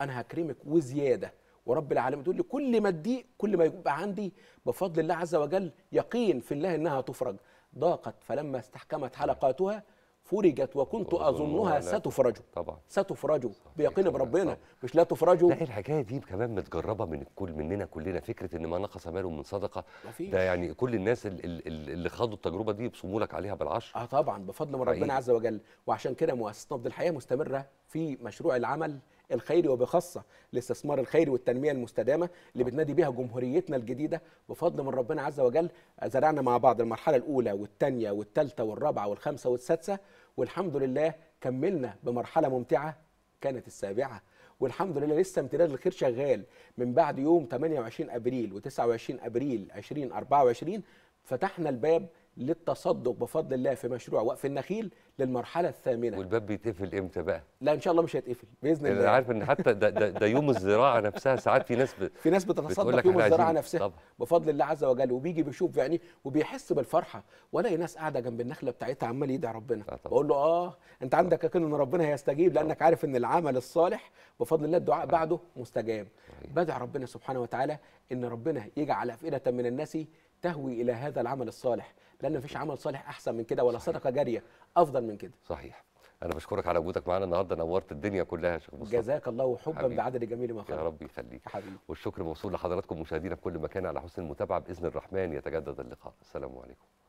انا هكرمك وزياده ورب العالمين تقول لي كل ما تضيق كل ما يبقى عندي بفضل الله عز وجل يقين في الله انها تفرج ضاقت فلما استحكمت حلقاتها فرجت وكنت اظنها ستفرج طبعا ستفرج بيقين بربنا طبعا. مش لا تفرج لا الحكايه دي كمان متجربه من الكل مننا كلنا فكره ان ما نقص ماله من صدقه مفيش. ده يعني كل الناس اللي خاضوا التجربه دي يبصموا لك عليها بالعشر اه طبعا بفضل من ربنا عز وجل وعشان كده مؤسسه نبض الحياه مستمره في مشروع العمل الخيري وبخاصه الاستثمار الخيري والتنميه المستدامه اللي آه. بتنادي بها جمهوريتنا الجديده بفضل من ربنا عز وجل زرعنا مع بعض المرحله الاولى والثانيه والثالثه والرابعه والخامسه والسادسه والحمد لله كملنا بمرحله ممتعه كانت السابعه والحمد لله لسه امتداد الخير شغال من بعد يوم 28 ابريل و29 ابريل 2024 فتحنا الباب للتصدق بفضل الله في مشروع وقف النخيل للمرحله الثامنه والباب بيتقفل امتى بقى لا ان شاء الله مش هيتقفل باذن الله انا عارف ان حتى ده, ده, ده يوم الزراعه نفسها ساعات في ناس ب... *laughs* في ناس بتتصدق يوم الزراعه نفسها طبعا. بفضل الله عز وجل وبيجي بيشوف يعني وبيحس بالفرحه والاقي ناس قاعده جنب النخله بتاعتها عمال يدعي ربنا آه بقول له اه انت عندك يقين ان ربنا هيستجيب لانك طبعا. عارف ان العمل الصالح بفضل الله الدعاء آه. بعده مستجاب طيب. بدعي ربنا سبحانه وتعالى ان ربنا يجعل افئده من الناس تهوي الى هذا العمل الصالح لان مفيش عمل صالح احسن من كده ولا صدقه جاريه افضل من كده صحيح انا بشكرك على وجودك معانا النهارده نورت الدنيا كلها يا شيخ مصطفى جزاك الله حبا بعدد جميل ما خلق يا رب يخليك حبيبي والشكر موصول لحضراتكم مشاهدينا في كل مكان على حسن المتابعه باذن الرحمن يتجدد اللقاء السلام عليكم